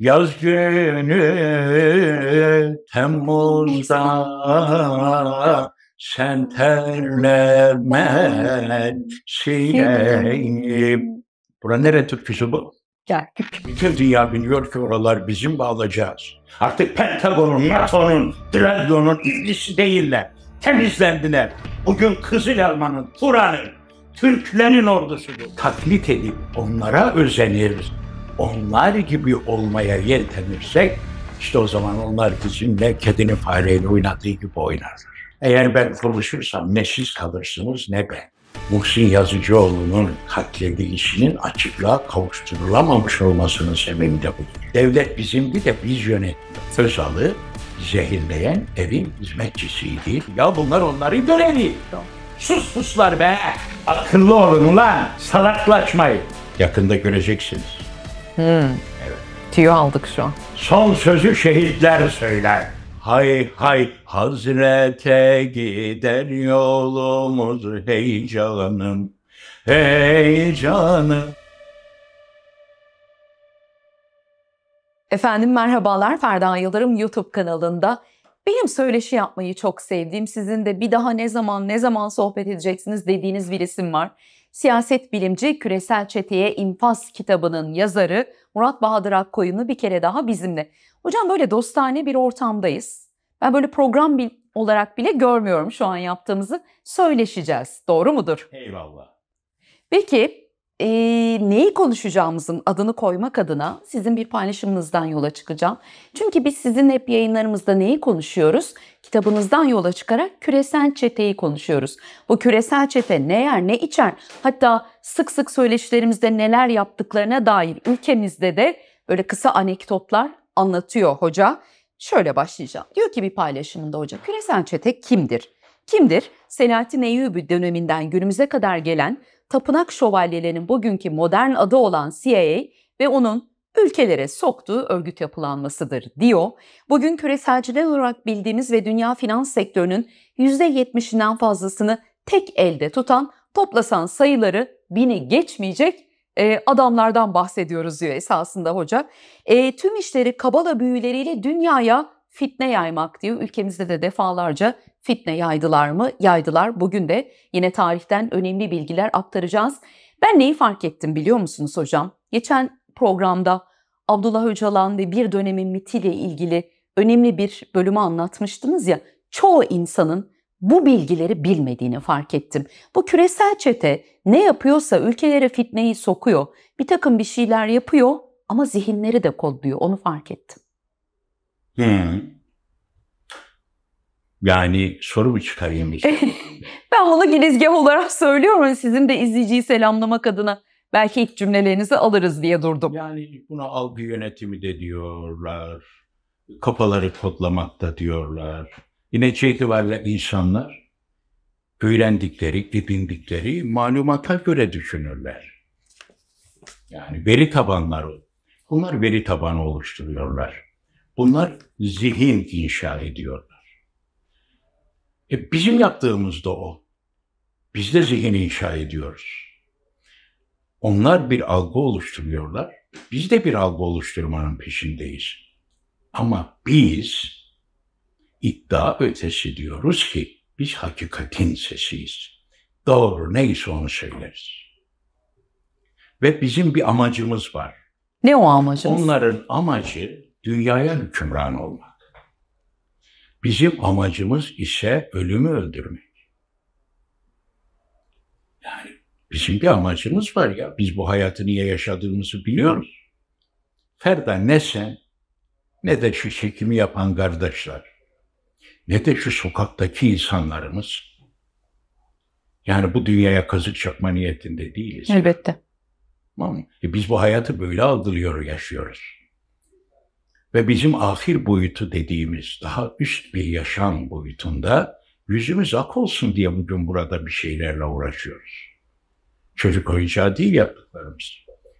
Yaz günü Temmuz'da sen terleme sileyim. Bura nere türküsü bu? Geldik. Bütün dünya biliyor ki oralar bizim bağlayacağız. Artık Pentagon'un, NATO'nun, Trabzon'un ilgisi değiller. Temizlendiler. Bugün Kızıl Kızılelma'nın, Kur'an'ın, Türklerin ordusudur. Taklit edip onlara özenir onlar gibi olmaya yetenirsek, işte o zaman onlar bizimle kedinin fareyle oynadığı gibi oynarlar. Eğer ben konuşursam ne siz kalırsınız ne ben. Muhsin Yazıcıoğlu'nun katledilişinin açıklığa kavuşturulamamış olmasının sebebi de bu. Devlet bizimdi de biz yönettik. Özal'ı zehirleyen evin hizmetçisiydi. Ya bunlar onların görevi. Sus suslar be. Akıllı olun ulan. Salaklaşmayın. Yakında göreceksiniz. Hmm. Evet. Tüyü aldık şu an. Son sözü şehitler söyler. Hay hay Hazrete gider yolumuz heyecanım canım, Efendim merhabalar Ferda Yıldırım YouTube kanalında. Benim söyleşi yapmayı çok sevdiğim, sizin de bir daha ne zaman ne zaman sohbet edeceksiniz dediğiniz bir isim var. Siyaset bilimci Küresel Çeteye İnfaz kitabının yazarı Murat Bahadır Akkoyun'u bir kere daha bizimle. Hocam böyle dostane bir ortamdayız. Ben böyle program bil olarak bile görmüyorum şu an yaptığımızı. Söyleşeceğiz. Doğru mudur? Eyvallah. Peki e, neyi konuşacağımızın adını koymak adına sizin bir paylaşımınızdan yola çıkacağım. Çünkü biz sizin hep yayınlarımızda neyi konuşuyoruz? Kitabınızdan yola çıkarak küresel çeteyi konuşuyoruz. Bu küresel çete ne yer ne içer hatta sık sık söyleşilerimizde neler yaptıklarına dair ülkemizde de böyle kısa anekdotlar anlatıyor hoca. Şöyle başlayacağım. Diyor ki bir paylaşımında hoca küresel çete kimdir? Kimdir? Selahattin Eyyubi döneminden günümüze kadar gelen tapınak şövalyelerinin bugünkü modern adı olan CIA ve onun ülkelere soktuğu örgüt yapılanmasıdır diyor. Bugün küreselciler olarak bildiğimiz ve dünya finans sektörünün %70'inden fazlasını tek elde tutan toplasan sayıları bini geçmeyecek e, adamlardan bahsediyoruz diyor esasında hoca. E, tüm işleri kabala büyüleriyle dünyaya fitne yaymak diyor. Ülkemizde de defalarca Fitne yaydılar mı? Yaydılar. Bugün de yine tarihten önemli bilgiler aktaracağız. Ben neyi fark ettim biliyor musunuz hocam? Geçen programda Abdullah Öcalan ve bir dönemin mitiyle ilgili önemli bir bölümü anlatmıştınız ya. Çoğu insanın bu bilgileri bilmediğini fark ettim. Bu küresel çete ne yapıyorsa ülkelere fitneyi sokuyor. Bir takım bir şeyler yapıyor ama zihinleri de kodluyor. Onu fark ettim. Hmm. Yani soru mu çıkarayım işte? ben bunu girizgah olarak söylüyorum. Hani sizin de izleyiciyi selamlamak adına belki ilk cümlelerinizi alırız diye durdum. Yani buna algı yönetimi de diyorlar. Kafaları kodlamak da diyorlar. Yine şey itibariyle insanlar öğrendikleri, bilindikleri malumata göre düşünürler. Yani veri tabanları. Bunlar veri tabanı oluşturuyorlar. Bunlar zihin inşa ediyor. E bizim yaptığımız da o. Biz de zihin inşa ediyoruz. Onlar bir algı oluşturuyorlar. Biz de bir algı oluşturmanın peşindeyiz. Ama biz iddia ötesi diyoruz ki biz hakikatin sesiyiz. Doğru neyse onu söyleriz. Ve bizim bir amacımız var. Ne o amacımız? Onların amacı dünyaya hükümran olmak. Bizim amacımız ise ölümü öldürmek. Yani bizim bir amacımız var ya. Biz bu hayatı niye yaşadığımızı biliyoruz. Ferda ne sen ne de şu çekimi yapan kardeşler ne de şu sokaktaki insanlarımız yani bu dünyaya kazık çakma niyetinde değiliz. Elbette. Tamam. E biz bu hayatı böyle algılıyor, yaşıyoruz ve bizim ahir boyutu dediğimiz daha üst bir yaşam boyutunda yüzümüz ak olsun diye bugün burada bir şeylerle uğraşıyoruz. Çocuk oyuncağı değil yaptıklarımız.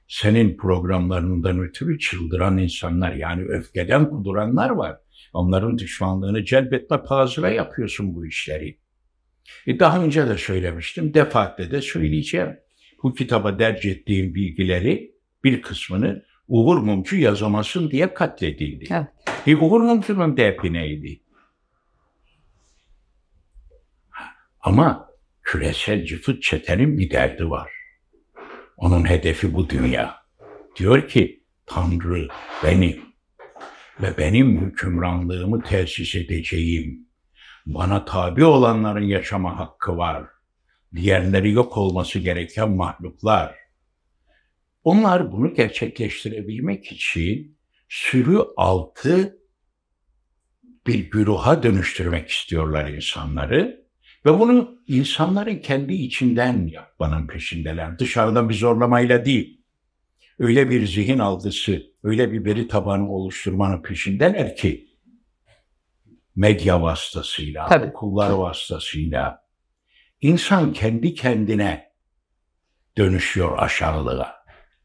Senin programlarından ötürü çıldıran insanlar yani öfkeden kuduranlar var. Onların düşmanlığını celbetme pahasına yapıyorsun bu işleri. E daha önce de söylemiştim, defaatle de söyleyeceğim. Bu kitaba derc ettiğim bilgileri bir kısmını Uğur Mumcu yazamasın diye katledildi. Evet. E, Uğur Mumcu'nun neydi? Ama küresel cıfıt çetenin bir derdi var. Onun hedefi bu dünya. Diyor ki Tanrı benim ve benim hükümranlığımı tesis edeceğim. Bana tabi olanların yaşama hakkı var. Diğerleri yok olması gereken mahluklar. Onlar bunu gerçekleştirebilmek için sürü altı bir güruha dönüştürmek istiyorlar insanları. Ve bunu insanların kendi içinden yapmanın peşindeler. Dışarıdan bir zorlamayla değil. Öyle bir zihin algısı, öyle bir veri tabanı oluşturmanın peşindeler ki medya vasıtasıyla, Tabii. okullar vasıtasıyla insan kendi kendine dönüşüyor aşağılığa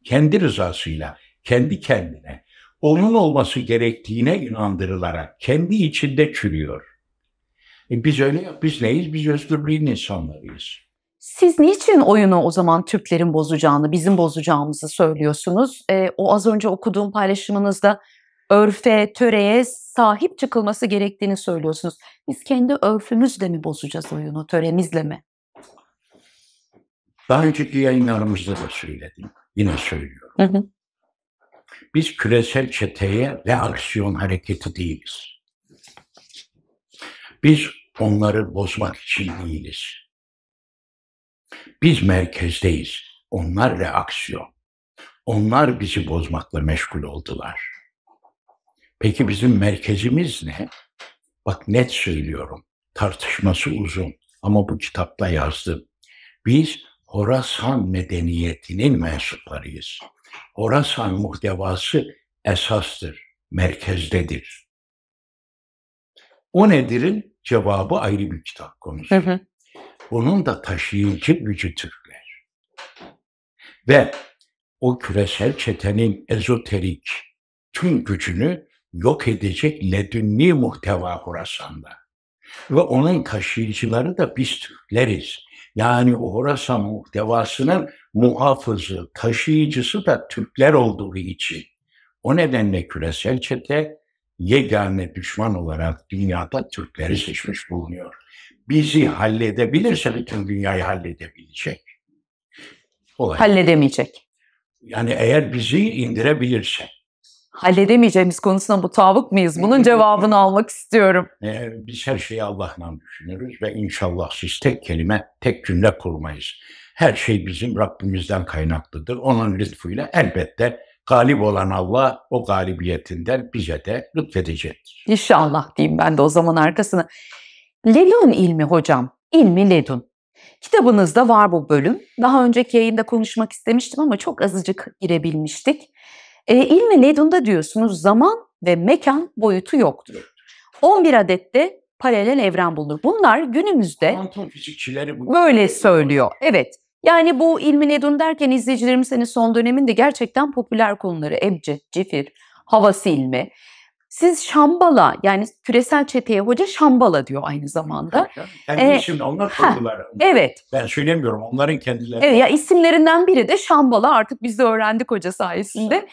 kendi rızasıyla, kendi kendine, onun olması gerektiğine inandırılarak kendi içinde çürüyor. E biz öyle biz neyiz? Biz özgürlüğün insanlarıyız. Siz niçin oyunu o zaman Türklerin bozacağını, bizim bozacağımızı söylüyorsunuz? E, o az önce okuduğum paylaşımınızda örfe, töreye sahip çıkılması gerektiğini söylüyorsunuz. Biz kendi örfümüzle mi bozacağız oyunu, töremizle mi? Daha önceki yayınlarımızda da söyledim. Yine söylüyorum. Hı hı. Biz küresel çeteye reaksiyon hareketi değiliz. Biz onları bozmak için değiliz. Biz merkezdeyiz. Onlar reaksiyon. Onlar bizi bozmakla meşgul oldular. Peki bizim merkezimiz ne? Bak net söylüyorum. Tartışması uzun ama bu kitapta yazdım. Biz Horasan medeniyetinin mensuplarıyız. Horasan muhtevası esastır, merkezdedir. O nedirin cevabı ayrı bir kitap konusu. Hı hı. Bunun da taşıyıcı gücü Türkler. Ve o küresel çetenin ezoterik tüm gücünü yok edecek ledünni muhteva Horasan'da. Ve onun taşıyıcıları da biz Türkleriz. Yani Horasan muhtevasının muhafızı, taşıyıcısı da Türkler olduğu için. O nedenle küresel çete yegane düşman olarak dünyada Türkleri seçmiş bulunuyor. Bizi halledebilirse bütün dünyayı halledebilecek. Olay. Halledemeyecek. Yani eğer bizi indirebilirse halledemeyeceğimiz konusunda mutabık mıyız? Bunun cevabını almak istiyorum. Ee, biz her şeyi Allah'la düşünürüz ve inşallah siz tek kelime, tek cümle kurmayız. Her şey bizim Rabbimizden kaynaklıdır. Onun lütfuyla elbette galip olan Allah o galibiyetinden bize de lütfedecektir. İnşallah diyeyim ben de o zaman arkasına. Ledun ilmi hocam, ilmi Ledun. Kitabınızda var bu bölüm. Daha önceki yayında konuşmak istemiştim ama çok azıcık girebilmiştik. E, İlm ve diyorsunuz zaman ve mekan boyutu yoktur. 11 adette paralel evren bulunur. Bunlar günümüzde böyle söylüyor. Evet. Yani bu ilmi ledun derken izleyicilerimiz senin son döneminde gerçekten popüler konuları ebce, cifir, havası ilmi. Siz Şambala yani küresel çeteye hoca Şambala diyor aynı zamanda. Yani ee, şimdi onlar koydular. Evet. Ben söylemiyorum onların kendileri. Evet ya isimlerinden biri de Şambala artık biz de öğrendik hoca sayesinde.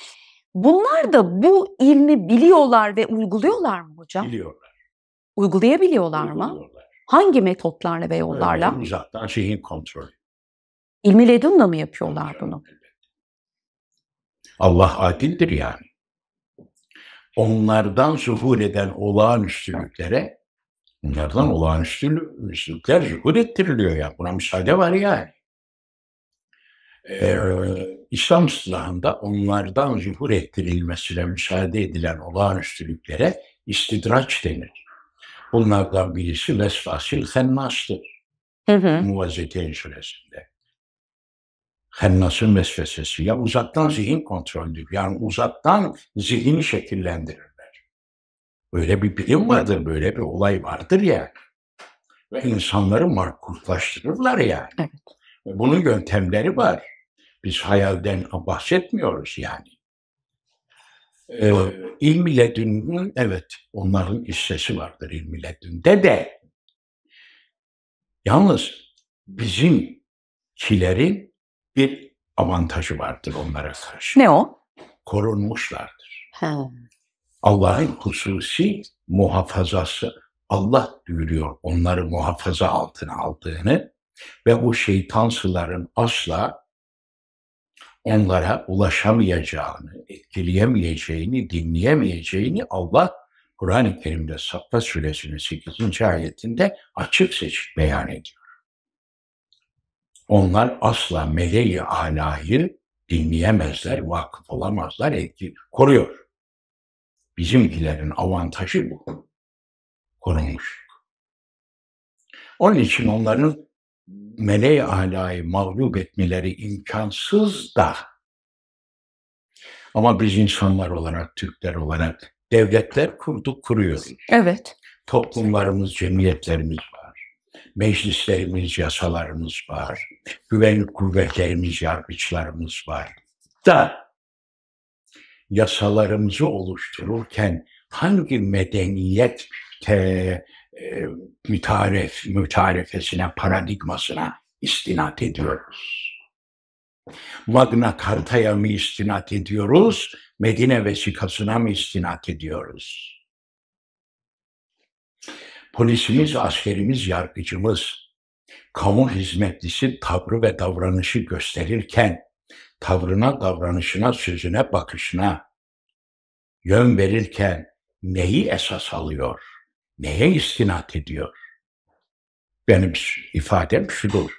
Bunlar da bu ilmi biliyorlar ve uyguluyorlar mı hocam? Biliyorlar. Uygulayabiliyorlar mı? Uyguluyorlar. Hangi metotlarla ve yollarla? Evet, uzaktan zihin kontrolü. İlmi ledunla mı yapıyorlar Kontrol. bunu? Allah adildir yani. Onlardan zuhur eden olağanüstülüklere Bunlardan olağanüstülükler zuhur ettiriliyor ya. Buna müsaade var yani. Ee, İslam silahında onlardan zuhur ettirilmesine müsaade edilen olağanüstülüklere istidraç denir. Bunlardan birisi vesvasil hennastır. Hı hı. Muvazzeteyn suresinde. Hennas'ın vesvesesi. Ya uzaktan zihin kontrolüdür. Yani uzaktan zihni şekillendirirler. Böyle bir bilim vardır, böyle bir olay vardır ya. Ve insanları markullaştırırlar yani. Evet. Bunun yöntemleri var. Biz hayalden bahsetmiyoruz yani. Ee, ee ilmi ledün, evet onların hissesi vardır ilmi ledünde de. Yalnız bizimkilerin bir avantajı vardır onlara karşı. Ne o? Korunmuşlardır. Allah'ın hususi muhafazası. Allah duyuruyor onları muhafaza altına aldığını ve bu şeytan suların asla onlara ulaşamayacağını, etkileyemeyeceğini, dinleyemeyeceğini Allah Kur'an-ı Kerim'de Sakka Suresinin 8. ayetinde açık seçik beyan ediyor. Onlar asla meleği alayı dinleyemezler, vakıf olamazlar, etki koruyor. Bizimkilerin avantajı bu. Korunmuş. Onun için onların meleği alayı mağlup etmeleri imkansız da ama biz insanlar olarak, Türkler olarak devletler kurduk, kuruyoruz. Evet. Toplumlarımız, cemiyetlerimiz var. Meclislerimiz, yasalarımız var. Güvenlik kuvvetlerimiz, yargıçlarımız var. Da yasalarımızı oluştururken hangi medeniyet te, e, mütaref, mütarefesine, paradigmasına istinat ediyoruz. Magna Carta'ya mı istinat ediyoruz, Medine vesikasına mı istinat ediyoruz? Polisimiz, askerimiz, yargıcımız, kamu hizmetlisi tavrı ve davranışı gösterirken, tavrına, davranışına, sözüne, bakışına yön verirken neyi esas alıyor? neye istinat ediyor? Benim ifadem şudur.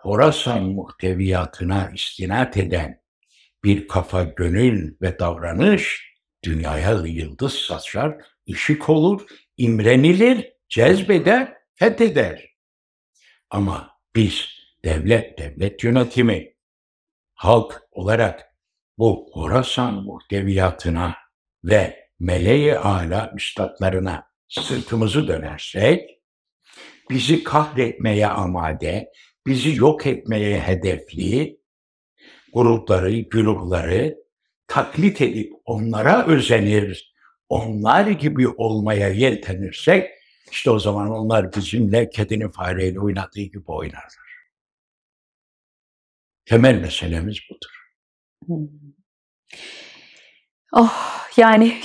Horasan muhteviyatına istinat eden bir kafa, gönül ve davranış dünyaya yıldız saçar, ışık olur, imrenilir, cezbeder, fetheder. Ama biz devlet, devlet yönetimi, halk olarak bu Horasan muhteviyatına ve meleği ala üstadlarına sırtımızı dönersek bizi kahretmeye amade, bizi yok etmeye hedefli grupları, grupları taklit edip onlara özenir, onlar gibi olmaya yeltenirsek işte o zaman onlar bizimle kedinin fareyle oynadığı gibi oynarlar. Temel meselemiz budur. Hmm. Oh yani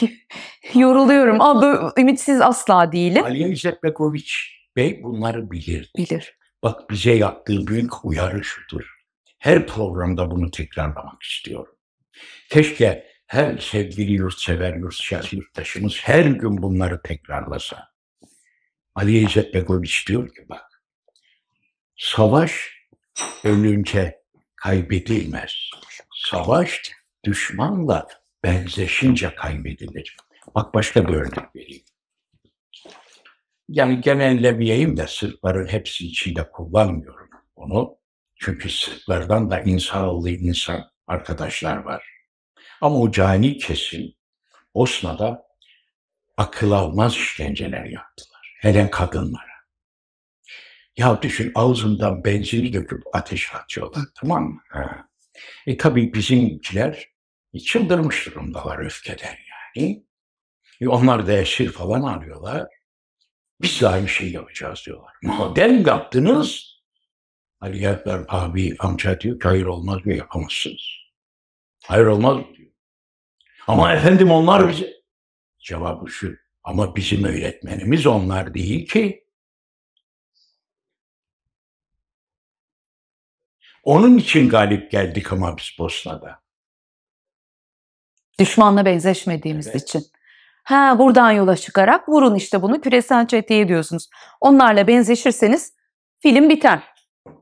Yoruluyorum ama böyle ümitsiz asla değilim. Aliye İzzetbekoviç Bey bunları bilir. Bilir. Bak bize yaptığı büyük uyarı şudur. Her programda bunu tekrarlamak istiyorum. Keşke her sevgili yurtsever, yurtsever yurttaşımız her gün bunları tekrarlasa. Ali İzzet Begoviç diyor ki bak, savaş ölünce kaybedilmez. Savaş düşmanla benzeşince kaybedilir. Bak başka bir örnek vereyim. Yani genelleyeyim de Sırpların hepsi için de kullanmıyorum onu. Çünkü Sırplardan da insanlı insan arkadaşlar var. Ama o cani kesim Osman'da akıl almaz işkenceler yaptılar. Hele kadınlara. Ya düşün ağzından benzini döküp ateş atıyorlar tamam mı? Ha. E tabi bizimkiler e, çıldırmış durumdalar öfkeden yani. E, onlar değişir falan arıyorlar. Biz de aynı şeyi yapacağız diyorlar. Madem yaptınız, Ali Yakber abi amca diyor ki hayır olmaz diyor yapamazsınız. Hayır olmaz diyor. Ama efendim onlar bize. Cevabı şu. Ama bizim öğretmenimiz onlar değil ki. Onun için galip geldik ama biz Bosna'da. Düşmanla benzeşmediğimiz evet. için. Ha buradan yola çıkarak vurun işte bunu küresel çeteye diyorsunuz. Onlarla benzeşirseniz film biter.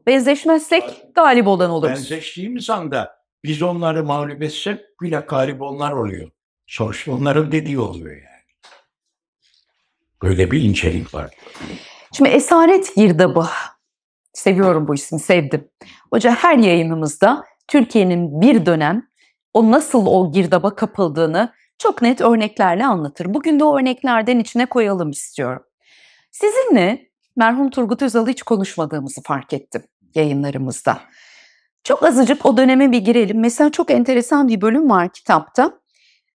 Benzeşmezsek galip olan oluruz. Benzeştiğimiz anda biz onları mağlup etsek bile galip onlar oluyor. Sonuçta onların dediği oluyor yani. Böyle bir incelik var. Şimdi Esaret Girdabı. Seviyorum bu ismi, sevdim. Hoca her yayınımızda Türkiye'nin bir dönem o nasıl o girdaba kapıldığını çok net örneklerle anlatır. Bugün de o örneklerden içine koyalım istiyorum. Sizinle merhum Turgut Özal'ı hiç konuşmadığımızı fark ettim yayınlarımızda. Çok azıcık o döneme bir girelim. Mesela çok enteresan bir bölüm var kitapta.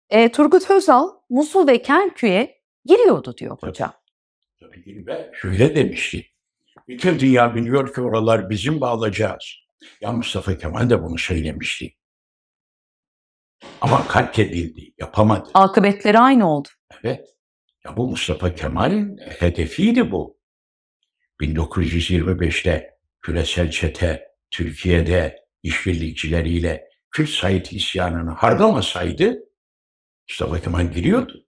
E, Turgut Özal Musul ve Kerkü'ye giriyordu diyor tabii, hocam. Tabii değil ve şöyle demişti. Bütün dünya biliyor ki oralar bizim bağlayacağız. Ya Mustafa Kemal de bunu söylemişti. Ama kalp edildi, yapamadı. Akıbetleri aynı oldu. Evet. Ya bu Mustafa Kemal'in hedefiydi bu. 1925'te küresel çete Türkiye'de işbirlikçileriyle Kürt Said isyanını harcamasaydı Mustafa Kemal giriyordu.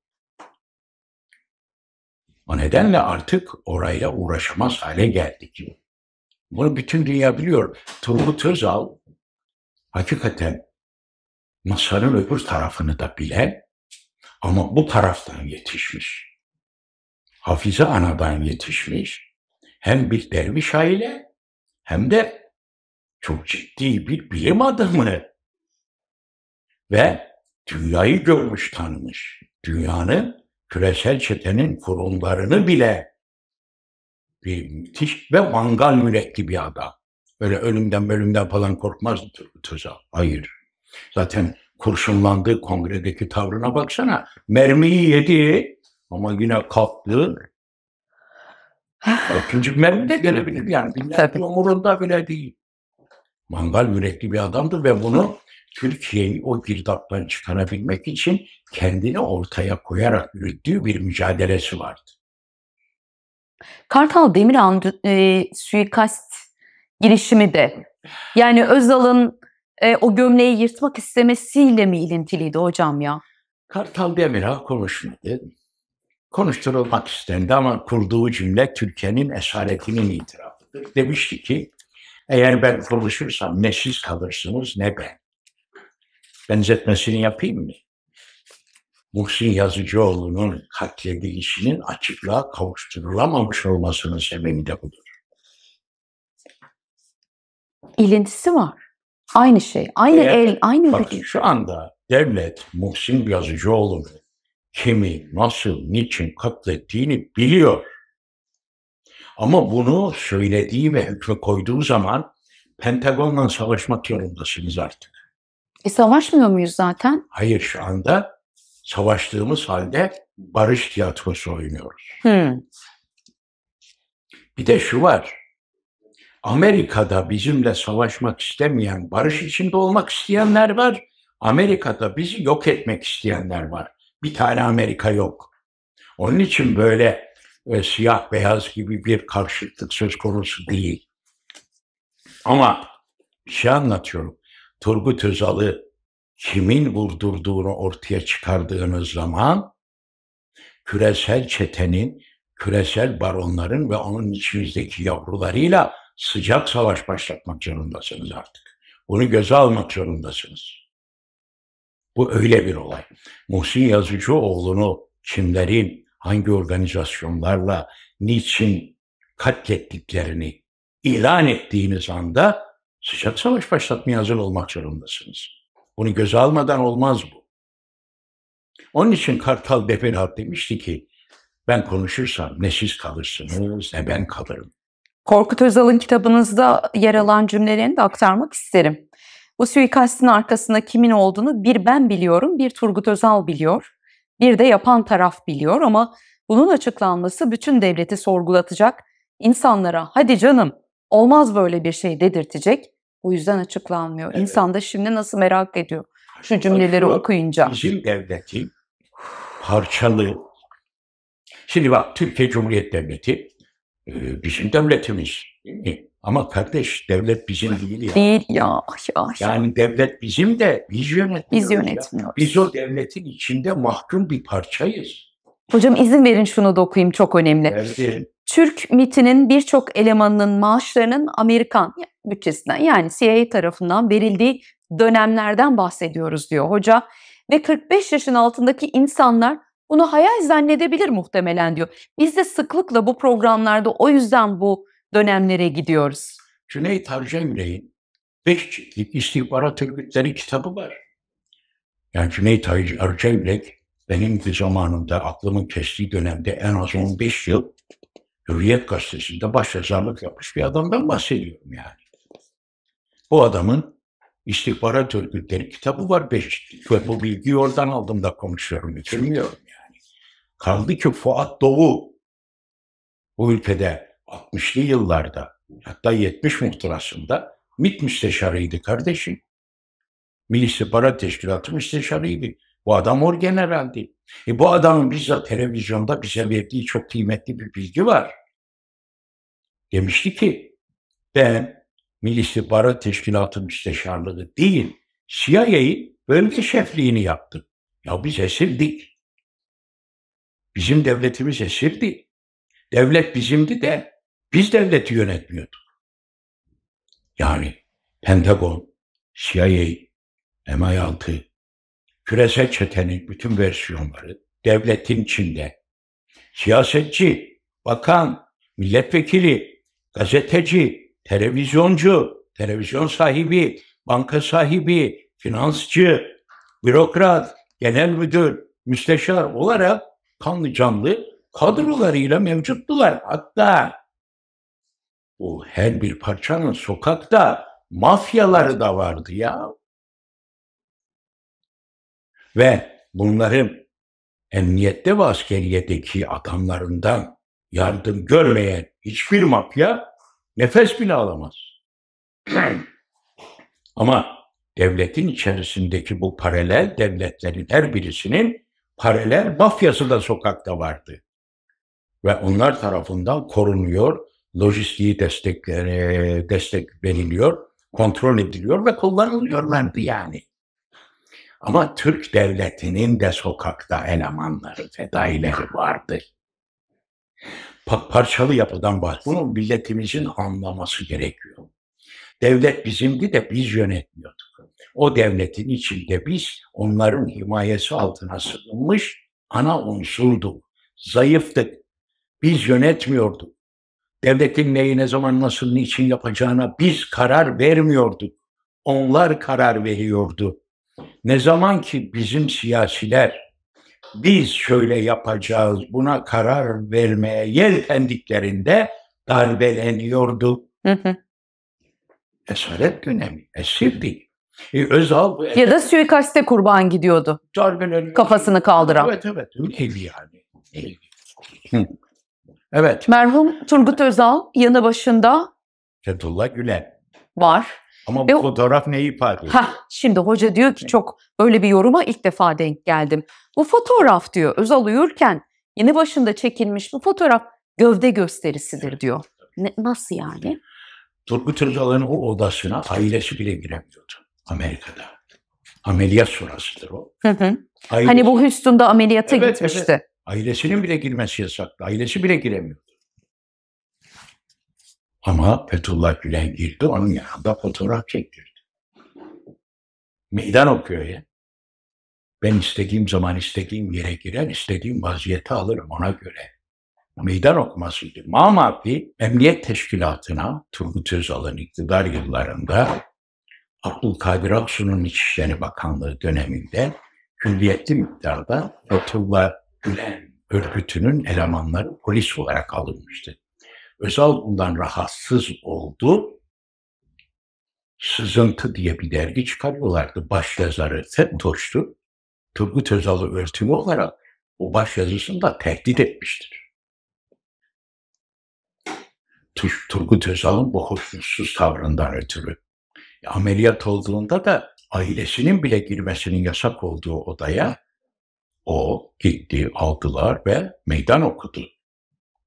O nedenle artık orayla uğraşamaz hale geldik. Bunu bütün dünya biliyor. Turgut Özal hakikaten masanın öbür tarafını da bilen ama bu taraftan yetişmiş. Hafize anadan yetişmiş. Hem bir derviş aile hem de çok ciddi bir bilim adamı ve dünyayı görmüş tanımış. Dünyanın küresel çetenin kurumlarını bile bir müthiş ve mangal yürekli bir adam. Öyle ölümden bölümden falan korkmaz Tuzak. Hayır. Zaten kurşunlandığı kongredeki tavrına baksana. Mermiyi yedi ama yine kalktı. İkinci ah. mermi de gelebilir yani. Milletin umurunda bile değil. Mangal yürekli bir adamdı ve bunu Türkiye'yi o girdaptan çıkarabilmek için kendini ortaya koyarak yürüttüğü bir mücadelesi vardı. Kartal Demirhan e, suikast girişimi de yani Özal'ın e, o yırtmak istemesiyle mi ilintiliydi hocam ya? Kartal Demirha konuşmadı. Konuşturulmak istendi ama kurduğu cümle Türkiye'nin esaretinin itirafıdır. Demişti ki eğer ben konuşursam ne siz kalırsınız ne ben. Benzetmesini yapayım mı? Muhsin Yazıcıoğlu'nun katledilişinin açıklığa kavuşturulamamış olmasının sebebi de budur. İlintisi var. Aynı şey. Aynı Eğer, el, aynı bakın, güç. Şu şey. anda devlet Muhsin Yazıcıoğlu'nu kimi, nasıl, niçin katlettiğini biliyor. Ama bunu söylediği ve hükme koyduğu zaman Pentagon'la savaşmak zorundasınız artık. E savaşmıyor muyuz zaten? Hayır şu anda savaştığımız halde barış tiyatrosu oynuyoruz. Hmm. Bir de şu var. Amerika'da bizimle savaşmak istemeyen, barış içinde olmak isteyenler var. Amerika'da bizi yok etmek isteyenler var. Bir tane Amerika yok. Onun için böyle e, siyah beyaz gibi bir karşıtlık söz konusu değil. Ama şey anlatıyorum. Turgut Özal'ı kimin vurdurduğunu ortaya çıkardığınız zaman küresel çetenin, küresel baronların ve onun içimizdeki yavrularıyla sıcak savaş başlatmak zorundasınız artık. Bunu göze almak zorundasınız. Bu öyle bir olay. Muhsin Yazıcıoğlu'nu kimlerin hangi organizasyonlarla niçin katlettiklerini ilan ettiğiniz anda sıcak savaş başlatmaya hazır olmak zorundasınız. Bunu göze almadan olmaz bu. Onun için Kartal Bepenat demişti ki ben konuşursam ne siz kalırsınız ne ben kalırım. Korkut Özal'ın kitabınızda yer alan cümlelerini de aktarmak isterim. Bu suikastin arkasında kimin olduğunu bir ben biliyorum, bir Turgut Özal biliyor, bir de yapan taraf biliyor ama bunun açıklanması bütün devleti sorgulatacak, insanlara hadi canım olmaz böyle bir şey dedirtecek. O yüzden açıklanmıyor. Evet. İnsan da şimdi nasıl merak ediyor şu cümleleri Şu, okuyunca. Bizim devleti parçalı. Şimdi bak Türkiye Cumhuriyet Devleti ee, bizim devletimiz değil mi? Ama kardeş devlet bizim değil ya. Değil ya. ya, Yani devlet bizim de biz yönetmiyoruz. Biz yönetmiyoruz. Ya. Biz o devletin içinde mahkum bir parçayız. Hocam izin verin şunu da okuyayım çok önemli. Verdim. Türk mitinin birçok elemanının maaşlarının Amerikan bütçesinden yani CIA tarafından verildiği dönemlerden bahsediyoruz diyor hoca. Ve 45 yaşın altındaki insanlar bunu hayal zannedebilir muhtemelen diyor. Biz de sıklıkla bu programlarda o yüzden bu dönemlere gidiyoruz. Cüneyt Arcan Bey'in beş ciltlik istihbarat örgütleri kitabı var. Yani Cüneyt Arcan Bey benim bir zamanımda aklımın kestiği dönemde en az 15 yıl Hürriyet Gazetesi'nde başyazarlık yapmış bir adamdan bahsediyorum yani. Bu adamın istihbarat örgütleri kitabı var beş ciltlik ve bu bilgiyi oradan aldım da konuşuyorum, bitirmiyorum. Kaldı ki Fuat Doğu bu ülkede 60'lı yıllarda hatta 70 muhtırasında MİT müsteşarıydı kardeşim. Milli İstihbarat Teşkilatı müsteşarıydı. Bu adam orgeneraldi. E bu adamın bizzat televizyonda bize verdiği çok kıymetli bir bilgi var. Demişti ki ben Milli İstihbarat Teşkilatı müsteşarlığı değil CIA'yı bölge şefliğini yaptım. Ya biz esirdik. Bizim devletimiz esirdi. Devlet bizimdi de biz devleti yönetmiyorduk. Yani Pentagon, CIA, MI6, küresel çetenin bütün versiyonları devletin içinde. Siyasetçi, bakan, milletvekili, gazeteci, televizyoncu, televizyon sahibi, banka sahibi, finansçı, bürokrat, genel müdür, müsteşar olarak kanlı canlı kadrolarıyla mevcuttular. Hatta o her bir parçanın sokakta mafyaları da vardı ya. Ve bunların emniyette ve askeriyedeki adamlarından yardım görmeyen hiçbir mafya nefes bile alamaz. Ama devletin içerisindeki bu paralel devletlerin her birisinin paralel mafyası da sokakta vardı. Ve onlar tarafından korunuyor, lojistiği destekleri, destek veriliyor, kontrol ediliyor ve kullanılıyorlardı yani. Ama Türk devletinin de sokakta elemanları, fedaileri vardı. Pa- parçalı yapıdan var. Bunu milletimizin anlaması gerekiyor. Devlet bizimdi de biz yönetmiyorduk. O devletin içinde biz onların himayesi altına sığınmış ana unsurduk. Zayıftık. Biz yönetmiyorduk. Devletin neyi ne zaman nasıl niçin yapacağına biz karar vermiyorduk. Onlar karar veriyordu. Ne zaman ki bizim siyasiler biz şöyle yapacağız buna karar vermeye yeltendiklerinde darbeleniyordu. Hı hı. Esaret dönemi, esirdik. E, Özal evet. ya da suikaste kurban gidiyordu. Darbeleri kafasını kaldıran. Evet evet. Ev yani. Ev. Evet. Merhum Turgut Özal yanı başında Fethullah Gülen var. Ama bu Ve, fotoğraf neyi ifade ediyor? şimdi hoca diyor ki çok böyle bir yoruma ilk defa denk geldim. Bu fotoğraf diyor Özal uyurken yanı başında çekilmiş bu fotoğraf gövde gösterisidir diyor. Ne, nasıl yani? Turgut Özal'ın o odasına ailesi bile giremiyordu. Amerika'da. Ameliyat sonrasıdır o. Hı hı. Ailesi, hani bu Houston'da ameliyata evet, gitmişti. Evet. Ailesinin bile girmesi yasaktı. Ailesi bile giremiyordu. Ama Fethullah Gülen girdi, onun yanında fotoğraf çektirdi. Meydan okuyor ya. Ben istediğim zaman istediğim yere giren, istediğim vaziyete alırım ona göre. Meydan okumasıydı. Mamafi Emniyet Teşkilatı'na Turgut Özal'ın iktidar yıllarında Abdülkadir Aksu'nun İçişleri Bakanlığı döneminde külliyetli miktarda Fethullah Gülen örgütünün elemanları polis olarak alınmıştı. Özal bundan rahatsız oldu. Sızıntı diye bir dergi çıkarıyorlardı. Baş yazarı Fettoş'tu. Turgut Özal'ı örtümü olarak o baş yazısında tehdit etmiştir. Turgut Özal'ın bu hoşnutsuz tavrından ötürü Ameliyat olduğunda da ailesinin bile girmesinin yasak olduğu odaya o gitti, aldılar ve meydan okudu.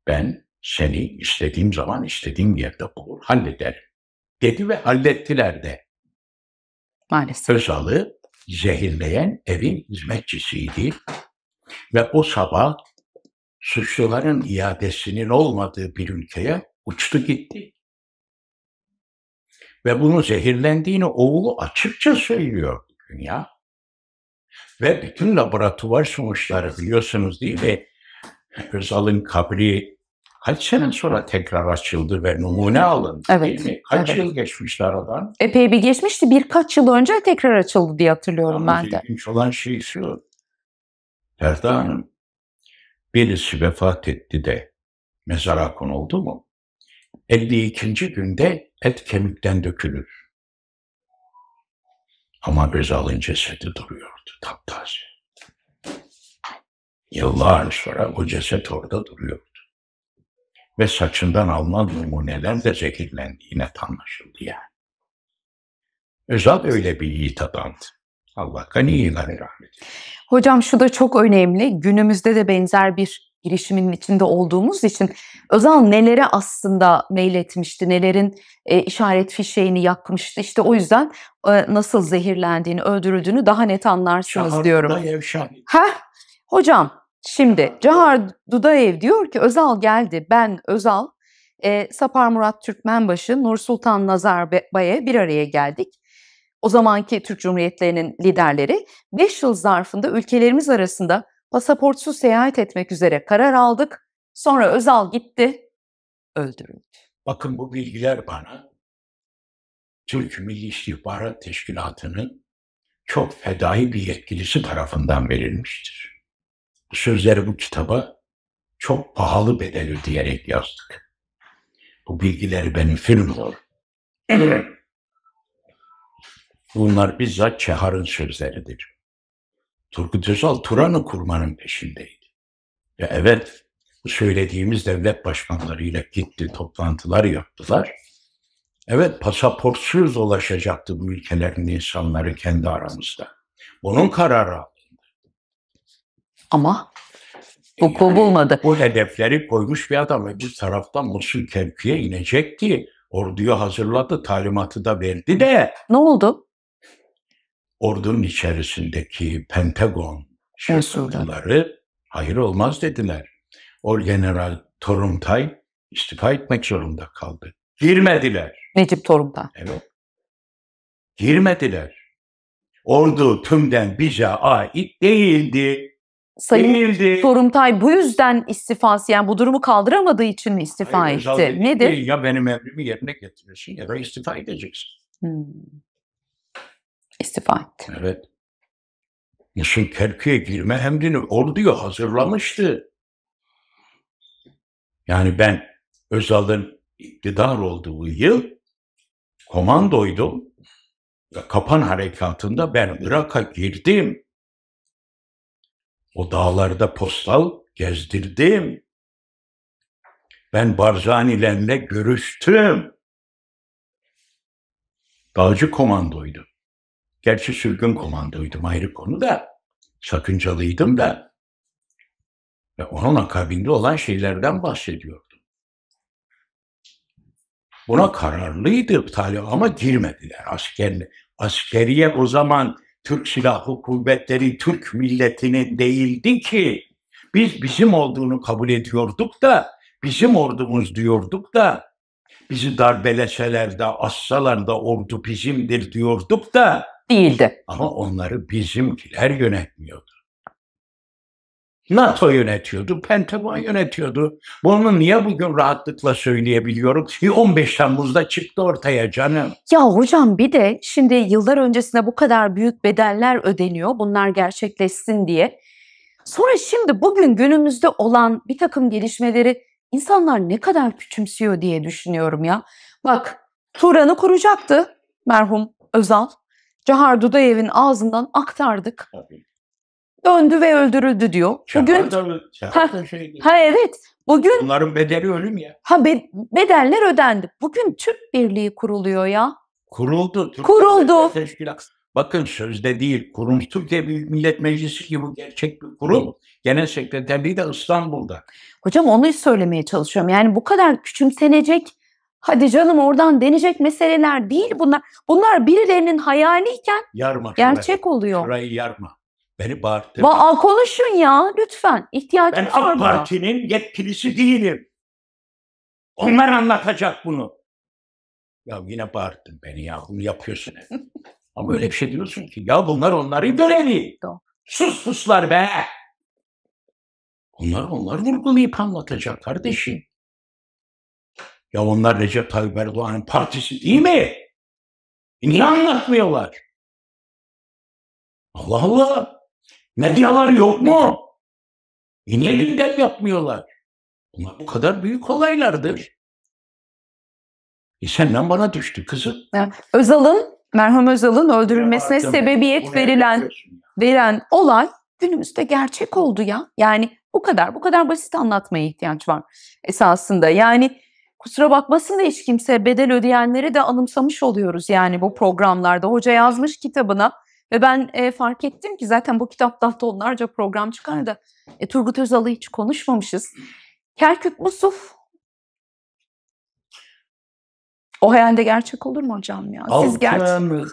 Ben seni istediğim zaman istediğim yerde bulur, halleder. Dedi ve hallettiler de. Maalesef. Özal'ı zehirleyen evin hizmetçisiydi. Ve o sabah suçluların iadesinin olmadığı bir ülkeye uçtu gitti ve bunun zehirlendiğini oğlu açıkça söylüyor dünya. Ve bütün laboratuvar sonuçları biliyorsunuz değil mi? Özal'ın kabri kaç sene sonra tekrar açıldı ve numune alındı evet, değil mi? Kaç evet. yıl geçmişti aradan? Epey bir geçmişti. Birkaç yıl önce tekrar açıldı diye hatırlıyorum Yalnız ben de. İlginç olan şey şu. Ferda Hanım, birisi vefat etti de mezara konuldu mu? 52. günde et kemikten dökülür. Ama Özal'ın cesedi duruyordu taptaze. Yıllar sonra o ceset orada duruyordu. Ve saçından alınan numuneler de zehirlendiği net anlaşıldı yani. Özal öyle bir yiğit adamdı. Allah gani rahmet. Hocam şu da çok önemli. Günümüzde de benzer bir girişiminin içinde olduğumuz için Özal nelere aslında mail etmişti, nelerin e, işaret fişeğini yakmıştı. İşte o yüzden e, nasıl zehirlendiğini, öldürüldüğünü daha net anlarsınız Cahar diyorum. Dudayev Heh, hocam şimdi Cahar Dudayev diyor ki Özal geldi, ben Özal, e, Sapar Murat Türkmenbaşı, Nur Sultan Nazarbay'a bir araya geldik o zamanki Türk Cumhuriyetlerinin liderleri 5 yıl zarfında ülkelerimiz arasında pasaportsuz seyahat etmek üzere karar aldık. Sonra Özal gitti, öldürüldü. Bakın bu bilgiler bana Türk Milli İstihbarat Teşkilatı'nın çok fedai bir yetkilisi tarafından verilmiştir. Bu sözleri bu kitaba çok pahalı bedel ödeyerek yazdık. Bu bilgileri benim olur. Bunlar bizzat Çehar'ın sözleridir. Turgut Özal Turan'ı kurmanın peşindeydi. Ve evet söylediğimiz devlet başkanlarıyla gitti, toplantılar yaptılar. Evet pasaportsuz dolaşacaktı bu ülkelerin insanları kendi aramızda. Bunun kararı alındı. Ama e bu yani, kovulmadı. Bu hedefleri koymuş bir adam ve bir taraftan Musul Kevki'ye inecekti. Orduyu hazırladı, talimatı da verdi de. Ne oldu? ordunun içerisindeki Pentagon şirketleri hayır olmaz dediler. O General Torumtay istifa etmek zorunda kaldı. Girmediler. Necip Torumtay. Evet. Girmediler. Ordu tümden bize ait değildi. Sayın değildi. Torumtay bu yüzden istifası yani bu durumu kaldıramadığı için mi istifa Hayır, etti? Nedir? Ya benim emrimi yerine getirirsin ya da istifa edeceksin. Hmm istifa etti. Evet. İşin terkiye girme emrini orduya hazırlamıştı. Yani ben Özal'ın iktidar olduğu yıl komandoydum. Kapan harekatında ben Irak'a girdim. O dağlarda postal gezdirdim. Ben Barzanilerle görüştüm. Dağcı komandoydu. Gerçi sürgün komandoydum ayrı konu da sakıncalıydım da ve onun akabinde olan şeylerden bahsediyordum. Buna kararlıydı Talip ama girmediler askerle. Askeriye o zaman Türk Silahlı Kuvvetleri Türk milletinin değildi ki biz bizim olduğunu kabul ediyorduk da bizim ordumuz diyorduk da bizi darbeleseler de assalar da ordu bizimdir diyorduk da değildi. Ama onları bizimkiler yönetmiyordu. NATO yönetiyordu, Pentagon yönetiyordu. Bunu niye bugün rahatlıkla söyleyebiliyorum? 15 Temmuz'da çıktı ortaya canım. Ya hocam bir de şimdi yıllar öncesine bu kadar büyük bedeller ödeniyor bunlar gerçekleşsin diye. Sonra şimdi bugün günümüzde olan bir takım gelişmeleri insanlar ne kadar küçümsüyor diye düşünüyorum ya. Bak Turan'ı kuracaktı merhum Özal. Cahar Dudayev'in ağzından aktardık. Döndü ve öldürüldü diyor. Bugün ha, şey ha evet. Bugün bunların bedeli ölüm ya. Ha be, bedeller ödendi. Bugün Türk Birliği kuruluyor ya. Kuruldu. Türk kuruldu. Teşkilat. Bakın sözde değil. Kurum Türkiye Büyük Millet Meclisi gibi gerçek bir kurum. Genel sekreterliği de İstanbul'da. Hocam onu söylemeye çalışıyorum. Yani bu kadar küçümsenecek Hadi canım oradan denecek meseleler değil bunlar. Bunlar birilerinin hayaliyken yarma, gerçek şurayı, oluyor. Şurayı yarma. Beni bağırttırma. Ba konuşun ya lütfen. İhtiyacım var Ben AK Parti'nin yetkilisi değilim. Onlar anlatacak bunu. Ya yine bağırttın beni ya. Bunu yapıyorsun. Ama öyle bir şey diyorsun ki. Ya bunlar onların görevi. Sus suslar be. Onlar onlar vurgulayıp anlatacak kardeşim. Ya onlar Recep Tayyip Erdoğan'ın partisi değil mi? E, niye anlatmıyorlar? Allah Allah! Medyalar yok mu? E niye gündem yapmıyorlar? Bunlar bu kadar büyük olaylardır. E senden bana düştü kızım. Yani Özal'ın, merhum Özal'ın öldürülmesine ya, sebebiyet verilen veren olay günümüzde gerçek oldu ya. Yani bu kadar, bu kadar basit anlatmaya ihtiyaç var esasında. Yani kusura bakmasın da hiç kimse bedel ödeyenleri de anımsamış oluyoruz yani bu programlarda. Hoca yazmış kitabına ve ben e, fark ettim ki zaten bu kitaptan onlarca program çıkardı. E, Turgut Özal'ı hiç konuşmamışız. Kerkük Musuf o hayalde gerçek olur mu hocam ya? Siz gerçek...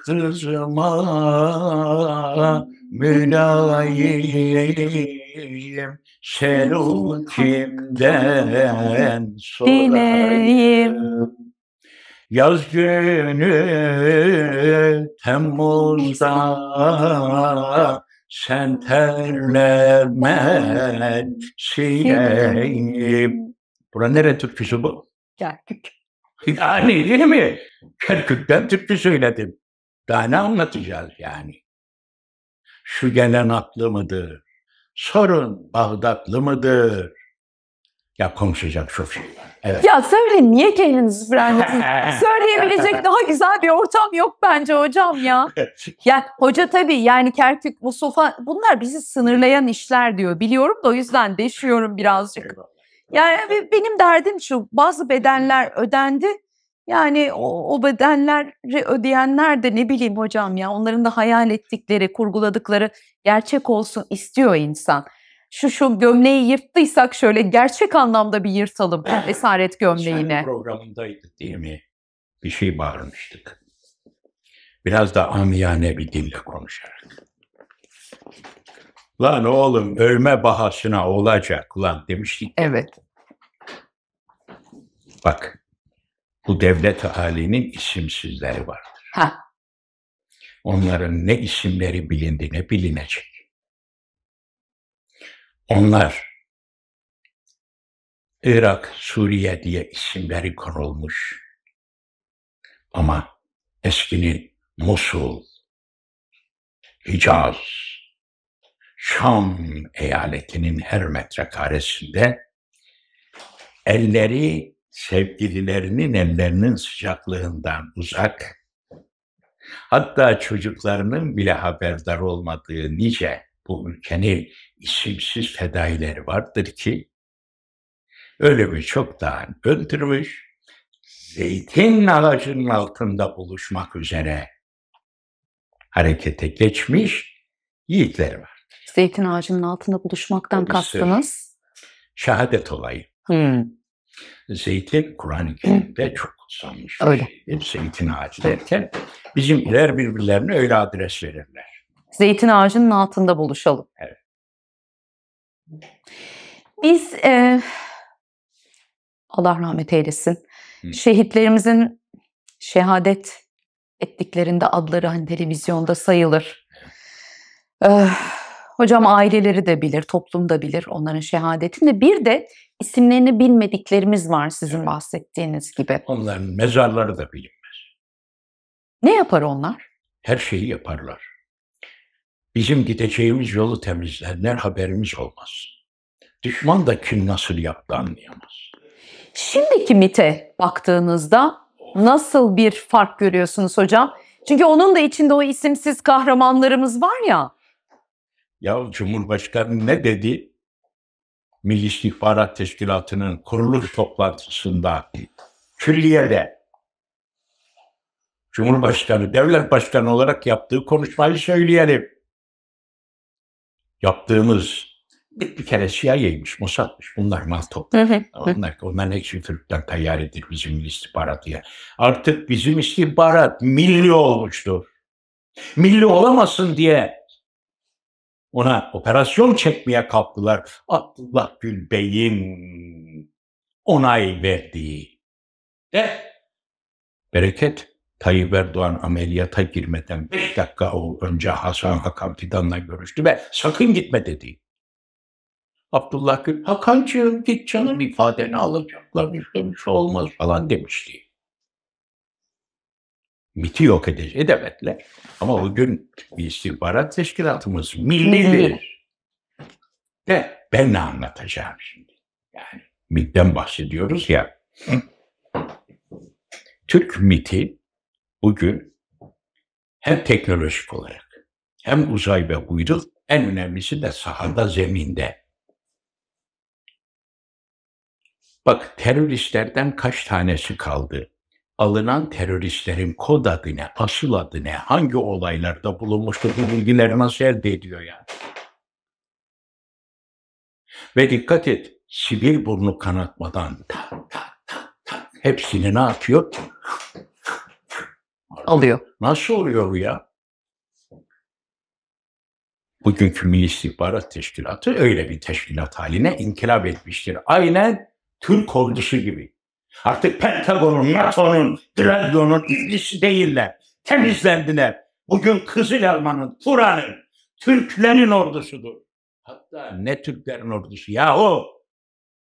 Sorayım seni kimden sorayım Yaz günü Temmuz'da sen terleme sileyim. Bura nere türküsü bu? Kerkük. Yani değil mi? Kerkük'ten türkü söyledim. Daha ne anlatacağız yani? Şu gelen aklı mıdır? Sorun Bağdatlı mıdır? Ya konuşacak çok şey var. Evet. Ya söyle niye kendinizi frenlediniz? Söyleyebilecek daha güzel bir ortam yok bence hocam ya. Ya hoca tabii yani Kerkük, Mustafa bunlar bizi sınırlayan işler diyor. Biliyorum da o yüzden deşiyorum birazcık. Eyvallah. Yani benim derdim şu bazı bedenler ödendi yani o, o bedelleri ödeyenler de ne bileyim hocam ya onların da hayal ettikleri, kurguladıkları gerçek olsun istiyor insan. Şu şu gömleği yırttıysak şöyle gerçek anlamda bir yırtalım esaret gömleğine. Sen programındaydık değil mi? Bir şey bağırmıştık. Biraz da amiyane bir dille konuşarak. Lan oğlum ölme bahasına olacak lan demiştik. Evet. Bak bu devlet halinin isimsizleri vardır. Ha. Onların ne isimleri bilindi ne bilinecek. Onlar Irak, Suriye diye isimleri konulmuş. Ama eskinin Musul, Hicaz, Şam eyaletinin her metrekaresinde elleri sevgililerinin ellerinin sıcaklığından uzak, hatta çocuklarının bile haberdar olmadığı nice bu ülkenin isimsiz fedaileri vardır ki, ölümü çoktan öldürmüş, zeytin ağacının altında buluşmak üzere harekete geçmiş yiğitleri var. Zeytin ağacının altında buluşmaktan kastınız? Şehadet olayı. Hmm. Zeytin Kur'an-ı Kerim'de çok kutsanmış öyle. Zeytin ağacı derken bizimkiler birbirlerine öyle adres verirler. Zeytin ağacının altında buluşalım. Evet. Biz e, Allah rahmet eylesin. Hı. Şehitlerimizin şehadet ettiklerinde adları hani televizyonda sayılır. Evet. Ee, Hocam aileleri de bilir, toplum da bilir onların şehadetini. Bir de isimlerini bilmediklerimiz var sizin evet. bahsettiğiniz gibi. Onların mezarları da bilinmez. Ne yapar onlar? Her şeyi yaparlar. Bizim gideceğimiz yolu temizlerler haberimiz olmaz. Düşman da kim nasıl yaptı anlayamaz. Şimdiki MIT'e baktığınızda nasıl bir fark görüyorsunuz hocam? Çünkü onun da içinde o isimsiz kahramanlarımız var ya. Ya Cumhurbaşkanı ne dedi? Milli İstihbarat Teşkilatı'nın kuruluş toplantısında külliyede Cumhurbaşkanı, devlet başkanı olarak yaptığı konuşmayı söyleyelim. Yaptığımız bir, bir kere CIA'ymiş, Mossad'mış. Bunlar NATO. onlar, onlar hepsi Türk'ten tayyaredir bizim istihbarat diye. Artık bizim istihbarat milli olmuştur. Milli olamasın diye ona operasyon çekmeye kalktılar. Abdullah Gül Bey'in onay verdiği de bereket Tayyip Erdoğan ameliyata girmeden 5 dakika önce Hasan Hakan Fidan'la görüştü ve sakın gitme dedi. Abdullah Gül, Hakan'cığım git canım ifadeni alacaklar, bir şey olmaz falan demişti. MIT'i yok edecek. Edemediler. Ama o gün istihbarat teşkilatımız millidir. De ben ne anlatacağım şimdi? Yani MIT'ten bahsediyoruz ya. Türk MIT'i bugün hem teknolojik olarak hem uzay ve uydu en önemlisi de sahada zeminde. Bak teröristlerden kaç tanesi kaldı? alınan teröristlerin kod adı ne, asıl adı ne, hangi olaylarda bulunmuştu bu bilgileri nasıl elde ediyor yani. Ve dikkat et, sivil burnu kanatmadan tak tak tak tak hepsini ne yapıyor? Alıyor. Nasıl oluyor bu ya? Bugünkü Milli İstihbarat Teşkilatı öyle bir teşkilat haline inkılap etmiştir. Aynen Türk ordusu gibi. Artık Pentagon'un, NATO'nun, Glasgow'un ilgisi değiller. Temizlendiler. Bugün Kızıl Alman'ın, Kur'an'ın, Türklerin ordusudur. Hatta ne Türklerin ordusu yahu?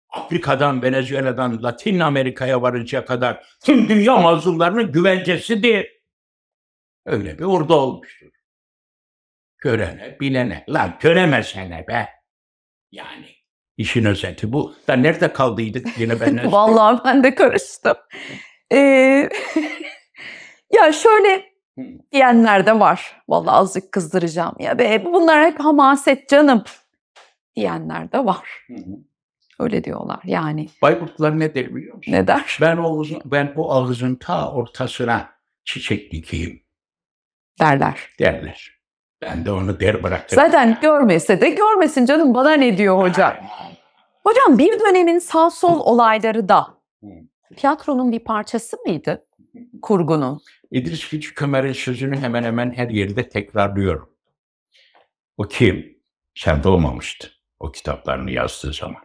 Afrika'dan, Venezuela'dan, Latin Amerika'ya varıncaya kadar tüm dünya mazlumlarının güvencesidir. Öyle bir ordu olmuştur. Görene, bilene. Lan göremesene be. Yani İşin özeti bu. Da nerede kaldıydık yine ben? Vallahi ben de karıştım. Ee, ya şöyle diyenler de var. Vallahi azıcık kızdıracağım ya. Be, bunlar hep hamaset canım diyenler de var. Öyle diyorlar yani. Bayburtlar ne der biliyor musun? Ne der? Ben o, ben o ağızın ta ortasına çiçek dikeyim. Derler. Derler. Ben de onu der bıraktım. Zaten görmese de görmesin canım bana ne diyor hocam. Hocam bir dönemin sağ sol olayları da tiyatronun bir parçası mıydı kurgunun? İdris Gücü Kömer'in sözünü hemen hemen her yerde tekrarlıyorum. O kim? Sen doğmamıştın o kitaplarını yazdığı zaman.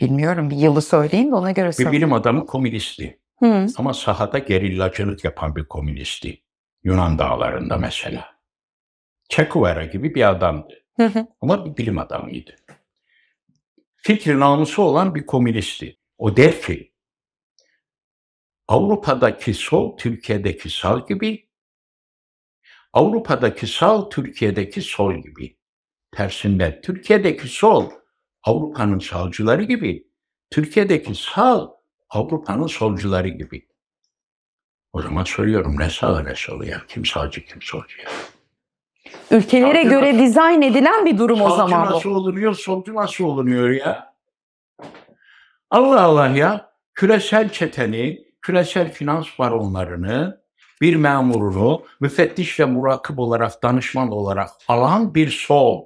Bilmiyorum bir yılı söyleyin de ona göre Bir bilim adamı komünisti. Hı. Ama sahada gerillacılık yapan bir komünisti. Yunan dağlarında mesela. Çekovera gibi bir adamdı. Ama bir bilim adamıydı. Fikri namusu olan bir komünisti. O der ki, Avrupa'daki sol Türkiye'deki sağ gibi, Avrupa'daki sağ Türkiye'deki sol gibi. Tersinden Türkiye'deki sol Avrupa'nın sağcıları gibi, Türkiye'deki sağ Avrupa'nın solcuları gibi. O zaman soruyorum ne sağ ne sola ya? Kim sağcı kim solcu ya? ülkelere Salgı göre dizayn edilen bir durum o zaman nasıl olunuyor, solcu nasıl olunuyor ya? Allah Allah ya. Küresel çeteni, küresel finans baronlarını, bir memurunu müfettiş ve murakip olarak, danışman olarak alan bir sol.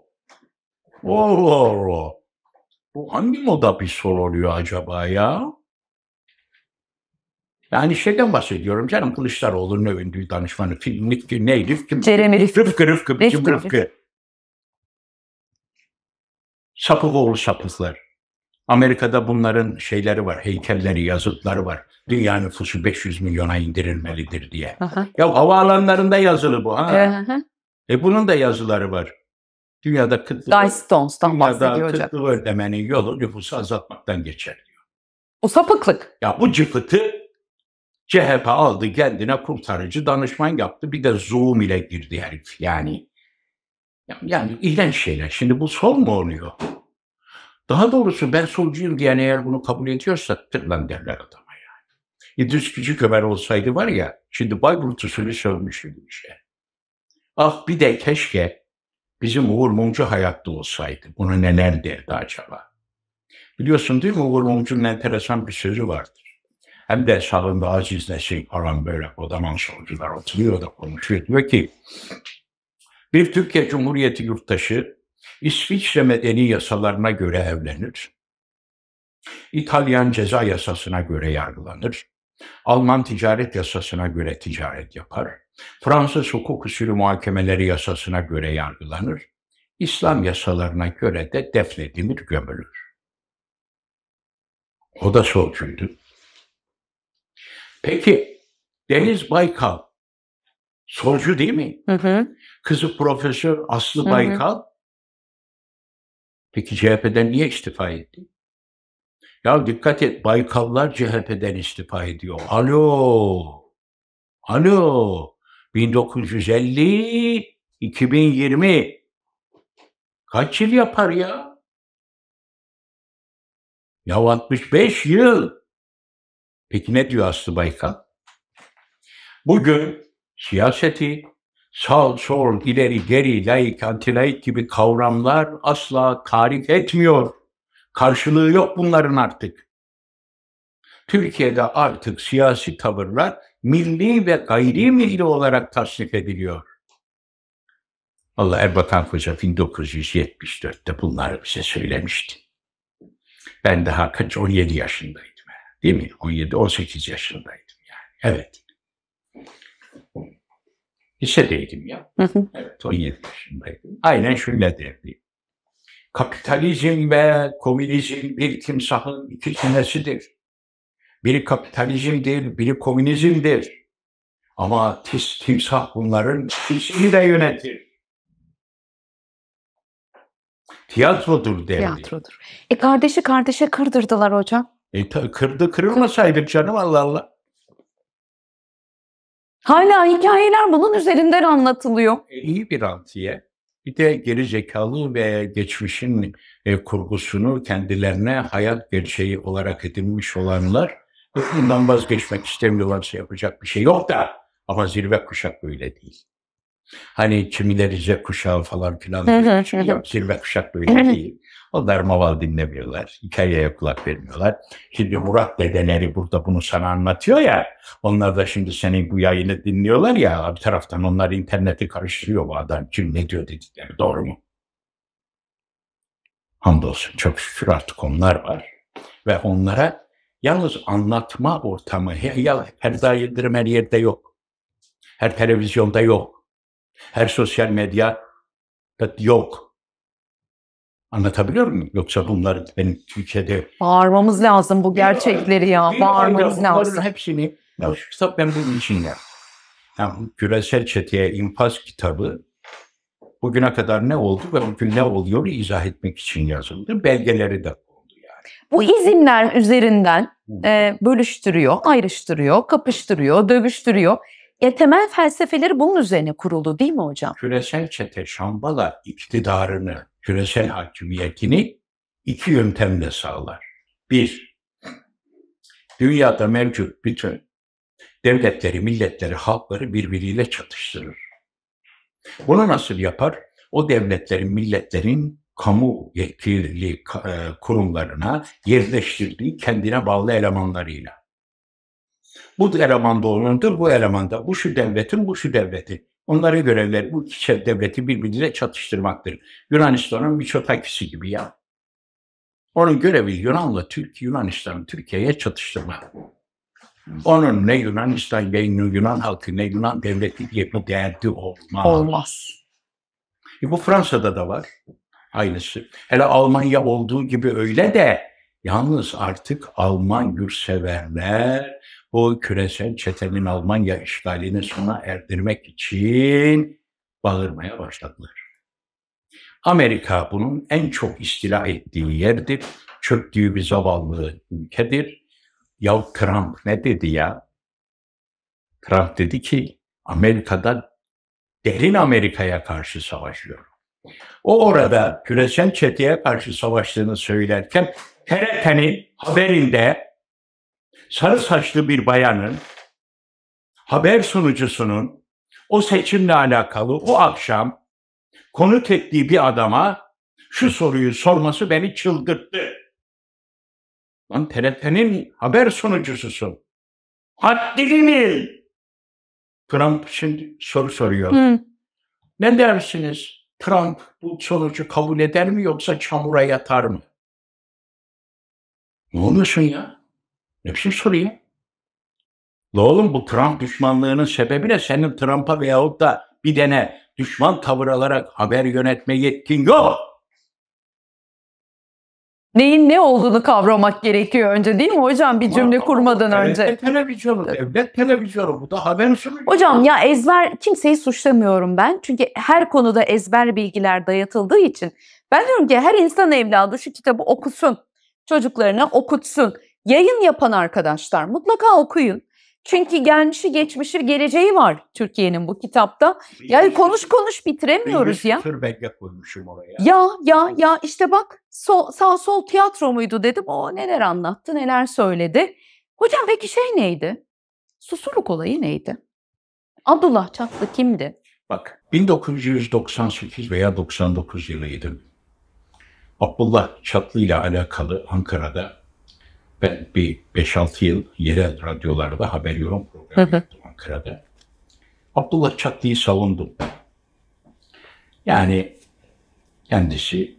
Allah Allah. Bu hangi moda bir sol oluyor acaba ya? Yani şeyden bahsediyorum canım Kılıçdaroğlu'nun övündüğü danışmanı. Film, neydi? Kim? Ceremi Rıfkı. Rıfkı, Rıfkı. Rıfkı, Rıfkı. Rıfkı. Sapık oğlu sapıklar. Amerika'da bunların şeyleri var, heykelleri, yazıtları var. Dünya nüfusu 500 milyona indirilmelidir diye. Aha. Ya havaalanlarında yazılı bu. Ha? E bunun da yazıları var. Dünyada kıtlığı, dünyada yolu nüfusu azaltmaktan geçer diyor. O sapıklık. Ya bu cıfıtı CHP aldı kendine kurtarıcı danışman yaptı. Bir de Zoom ile girdi herif yani. Yani iğrenç şeyler. Şimdi bu sol mu oluyor? Daha doğrusu ben solcuyum diyen eğer bunu kabul ediyorsa tırlan derler adama yani. İdris Küçük Ömer olsaydı var ya, şimdi Bayburt usulü sövmüştü bir şey. Ah bir de keşke bizim Uğur Mumcu hayatta olsaydı. Buna neler derdi acaba? Biliyorsun değil mi Uğur Mumcu'nun enteresan bir sözü vardı. Hem de sağında Aziz Nesin falan böyle o zaman solcular oturuyor da konuşuyor. Diyor ki bir Türkiye Cumhuriyeti yurttaşı İsviçre medeni yasalarına göre evlenir. İtalyan ceza yasasına göre yargılanır. Alman ticaret yasasına göre ticaret yapar. Fransız hukuk usulü muhakemeleri yasasına göre yargılanır. İslam yasalarına göre de defnedilir, gömülür. O da solcuydu. Peki Deniz Baykal solcu değil mi? Hı hı. Kızı Profesör Aslı hı hı. Baykal peki CHP'den niye istifa etti? Ya dikkat et Baykallar CHP'den istifa ediyor. Alo. Alo. 1950 2020 kaç yıl yapar ya? Ya 65 yıl. Peki ne diyor Aslı Baykal? Bugün siyaseti sağ, sol, ileri, geri, layık antilaik gibi kavramlar asla tarif etmiyor. Karşılığı yok bunların artık. Türkiye'de artık siyasi tavırlar milli ve gayri milli olarak tasnif ediliyor. Allah Erbakan Koca 1974'te bunları bize söylemişti. Ben daha kaç 17 yaşındayım. Değil mi? 17-18 yaşındaydım yani. Evet. Lisedeydim ya. Hı hı. Evet 17 yaşındaydım. Aynen şöyle derdi. Kapitalizm ve komünizm bir timsahın iki cinesidir. Biri kapitalizmdir, biri komünizmdir. Ama tis, timsah bunların ikisini de yönetir. Tiyatrodur derdi. Tiyatrodur. E kardeşi kardeşe kırdırdılar hocam. E ta, kırdı kırılmasaydı canım Allah Allah. Hala hikayeler bunun üzerinden anlatılıyor. E, iyi bir antiye. Bir de geri zekalı ve geçmişin e, kurgusunu kendilerine hayat gerçeği olarak edinmiş olanlar e, bundan vazgeçmek istemiyorlarsa şey yapacak bir şey yok da ama zirve kuşak böyle değil. Hani kimileri Z kuşağı falan filan zirve kuşak böyle değil. Onlar maval dinlemiyorlar. Hikayeye kulak vermiyorlar. Şimdi Murat dedeleri burada bunu sana anlatıyor ya. Onlar da şimdi senin bu yayını dinliyorlar ya. Bir taraftan onlar interneti karıştırıyor bu adam. Kim ne diyor dedikleri doğru mu? Hamdolsun çok şükür artık onlar var. Ve onlara yalnız anlatma ortamı ya her dairdirim her yerde yok. Her televizyonda yok. Her sosyal medya yok. Anlatabiliyor muyum? Yoksa bunlar benim Türkiye'de... Bağırmamız lazım bu gerçekleri ya. Bağırmamız lazım. hepsini... Ya şu kitap ben bunun için yaptım. Yani küresel çeteye infaz kitabı bugüne kadar ne oldu ve bugün ne oluyor izah etmek için yazıldı. Belgeleri de oldu yani. Bu izinler üzerinden e, bölüştürüyor, ayrıştırıyor, kapıştırıyor, dövüştürüyor. E, temel felsefeleri bunun üzerine kuruldu değil mi hocam? Küresel çete Şambala iktidarını küresel hakimiyetini iki yöntemle sağlar. Bir, dünyada mevcut bütün devletleri, milletleri, halkları birbiriyle çatıştırır. Bunu nasıl yapar? O devletlerin, milletlerin kamu yetkili e, kurumlarına yerleştirdiği kendine bağlı elemanlarıyla. Bu eleman da bu eleman da. Bu şu devletin, bu şu devletin. Onlara görevleri bu iki devleti birbiriyle çatıştırmaktır. Yunanistan'ın bir Miçotakis'i gibi ya. Onun görevi Yunan'la Türk, Yunanistan'ı Türkiye'ye çatıştırmak. Onun ne Yunanistan, ne Yunan halkı, ne Yunan devleti diye bir derdi olmaz. Olmaz. E bu Fransa'da da var. Aynısı. Hele Almanya olduğu gibi öyle de yalnız artık Alman yurtseverler bu küresel çetenin Almanya işgalini sona erdirmek için bağırmaya başladılar. Amerika bunun en çok istila ettiği yerdir. Çöktüğü bir zavallı ülkedir. Ya Trump ne dedi ya? Trump dedi ki Amerika'da derin Amerika'ya karşı savaşıyor. O orada küresel çeteye karşı savaştığını söylerken TRT'nin haberinde sarı saçlı bir bayanın haber sunucusunun o seçimle alakalı o akşam konu ettiği bir adama şu soruyu sorması beni çıldırttı. Lan TRT'nin haber sunucususun. Haddini Trump şimdi soru soruyor. Hı. Ne dersiniz? Trump bu sonucu kabul eder mi yoksa çamura yatar mı? Ne olursun ya? Ne biçim soru ya? La oğlum bu Trump düşmanlığının sebebi ne? Senin Trump'a veyahut da bir dene düşman tavır alarak haber yönetme yetkin yok. Neyin ne olduğunu kavramak gerekiyor önce değil mi hocam bir cümle kurmadan önce. Devlet televizyonu, devlet televizyonu bu da haber sunuyor. Hocam ya ezber kimseyi suçlamıyorum ben. Çünkü her konuda ezber bilgiler dayatıldığı için ben diyorum ki her insan evladı şu kitabı okusun. Çocuklarına okutsun. Yayın yapan arkadaşlar mutlaka okuyun. Çünkü gelmişi, geçmişi, geleceği var Türkiye'nin bu kitapta. Yani konuş konuş bitiremiyoruz ya. Türbenge koymuşum oraya. Ya ya ya işte bak sol, sağ sol tiyatro muydu dedim. O neler anlattı, neler söyledi. Hocam peki şey neydi? Susurluk olayı neydi? Abdullah Çatlı kimdi? Bak 1998 veya 99 yılıydı. Abdullah Çatlı ile alakalı Ankara'da ben bir 5-6 yıl yerel radyolarda haber yorum programı hı hı. yaptım Ankara'da. Abdullah Çatlı'yı savundum. Yani kendisi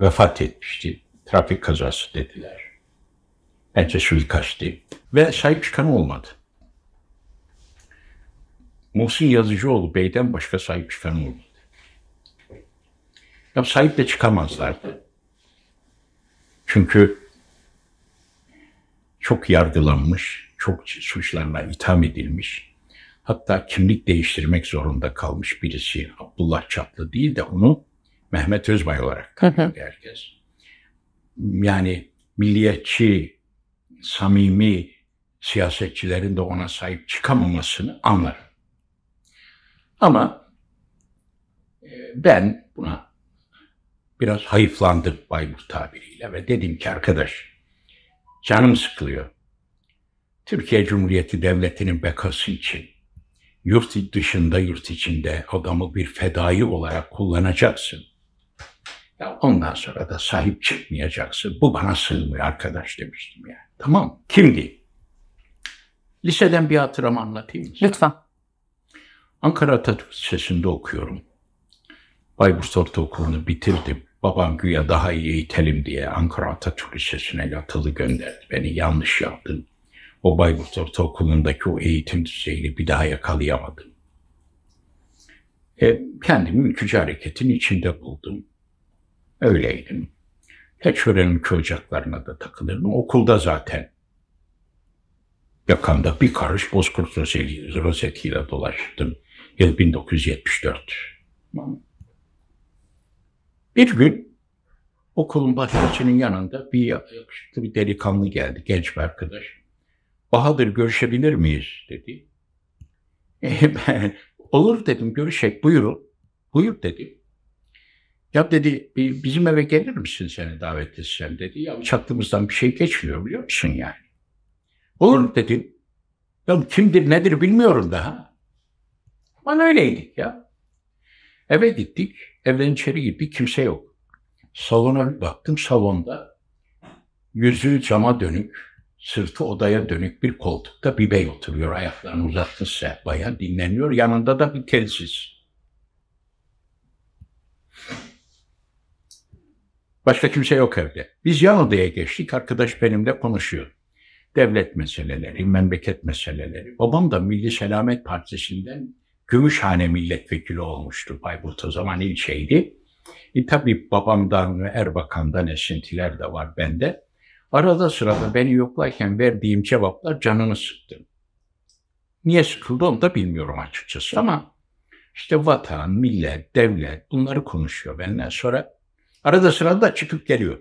vefat etmişti. Trafik kazası dediler. Bence suikasti. Ve sahip çıkan olmadı. Muhsin Yazıcıoğlu Bey'den başka sahip çıkan olmadı. Ya sahip de çıkamazlardı. Çünkü çok yargılanmış, çok suçlarına itham edilmiş. Hatta kimlik değiştirmek zorunda kalmış birisi Abdullah Çatlı değil de onu Mehmet Özbay olarak herkes. Yani milliyetçi, samimi siyasetçilerin de ona sahip çıkamamasını anlarım. Ama e, ben buna biraz hayıflandım Bayburt tabiriyle ve dedim ki arkadaş Canım sıkılıyor. Türkiye Cumhuriyeti Devleti'nin bekası için yurt dışında yurt içinde adamı bir fedai olarak kullanacaksın. Ya ondan sonra da sahip çıkmayacaksın. Bu bana sığmıyor arkadaş demiştim ya. Tamam. Kimdi? Liseden bir hatıramı anlatayım mı? Lütfen. Ankara Atatürk Lisesi'nde okuyorum. Bayburt Ortaokulu'nu bitirdim. Babam güya daha iyi eğitelim diye Ankara Atatürk Lisesi'ne yatılı gönderdi beni. Yanlış yaptım. O Bayburt Ortaokulu'ndaki o eğitim düzeyini bir daha yakalayamadım. E, kendimi ülkücü hareketin içinde buldum. Öyleydim. Keçören'in köy ocaklarına da takılırım. Okulda zaten yakamda bir karış bozkurt rozetiyle dolaştım. Yıl 1974. Bir gün okulun bahçesinin yanında bir yakışıklı bir delikanlı geldi, genç bir arkadaş. Bahadır görüşebilir miyiz dedi. E, ben, olur dedim görüşek buyurun. Buyur dedi. Ya dedi bizim eve gelir misin seni davet etsem dedi. Ya çaktığımızdan bir şey geçmiyor biliyor musun yani. Olur dedim. Ya kimdir nedir bilmiyorum daha. Ama öyleydik ya. Eve gittik. Evden içeri girdik, kimse yok. Salona bir baktım, salonda yüzü cama dönük, sırtı odaya dönük bir koltukta bir bey oturuyor. Ayaklarını uzattı sehpaya, dinleniyor. Yanında da bir telsiz. Başka kimse yok evde. Biz yan odaya geçtik, arkadaş benimle konuşuyor. Devlet meseleleri, memleket meseleleri. Babam da Milli Selamet Partisi'nden Gümüşhane milletvekili olmuştu Bayburt o zaman ilçeydi. E, tabii babamdan ve Erbakan'dan esintiler de var bende. Arada sırada beni yoklarken verdiğim cevaplar canını sıktı. Niye sıkıldı onu da bilmiyorum açıkçası ama işte vatan, millet, devlet bunları konuşuyor benden sonra. Arada sırada da çıkıp geliyor.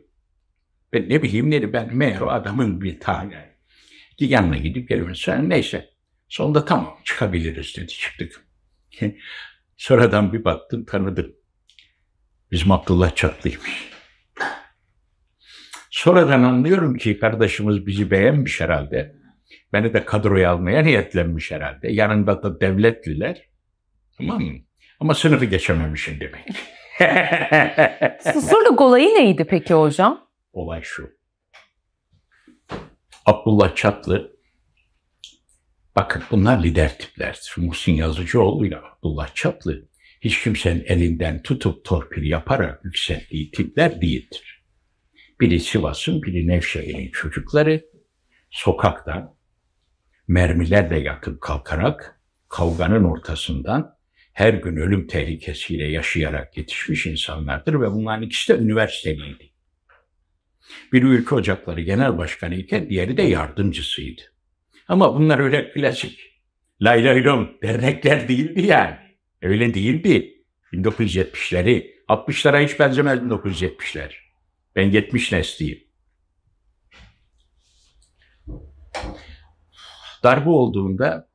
Ben ne bileyim dedi ben meğer o adamın bir tane. Yanına gidip geliyorum. Sonra neyse sonunda tamam çıkabiliriz dedi çıktık. Sonradan bir baktım tanıdım. Bizim Abdullah Çatlı'ymış. Sonradan anlıyorum ki kardeşimiz bizi beğenmiş herhalde. Beni de kadroya almaya niyetlenmiş herhalde. Yanında da devletliler. Tamam mı? Ama sınıfı geçememişim demek. Susurluk olayı neydi peki hocam? Olay şu. Abdullah Çatlı Bakın bunlar lider tiplerdir. Muhsin Yazıcıoğlu ile Abdullah Çaplı hiç kimsenin elinden tutup torpil yaparak yükseldiği tipler değildir. Biri Sivas'ın, biri Nevşehir'in çocukları sokakta mermilerle yakıp kalkarak kavganın ortasından her gün ölüm tehlikesiyle yaşayarak yetişmiş insanlardır ve bunların ikisi de üniversiteliydi. Biri ülke ocakları genel başkanı iken diğeri de yardımcısıydı. Ama bunlar öyle klasik. Lay lay dernekler değildi yani. Öyle değildi. 1970'leri, 60'lara hiç benzemez 1970'ler. Ben 70 nesliyim. Darbe olduğunda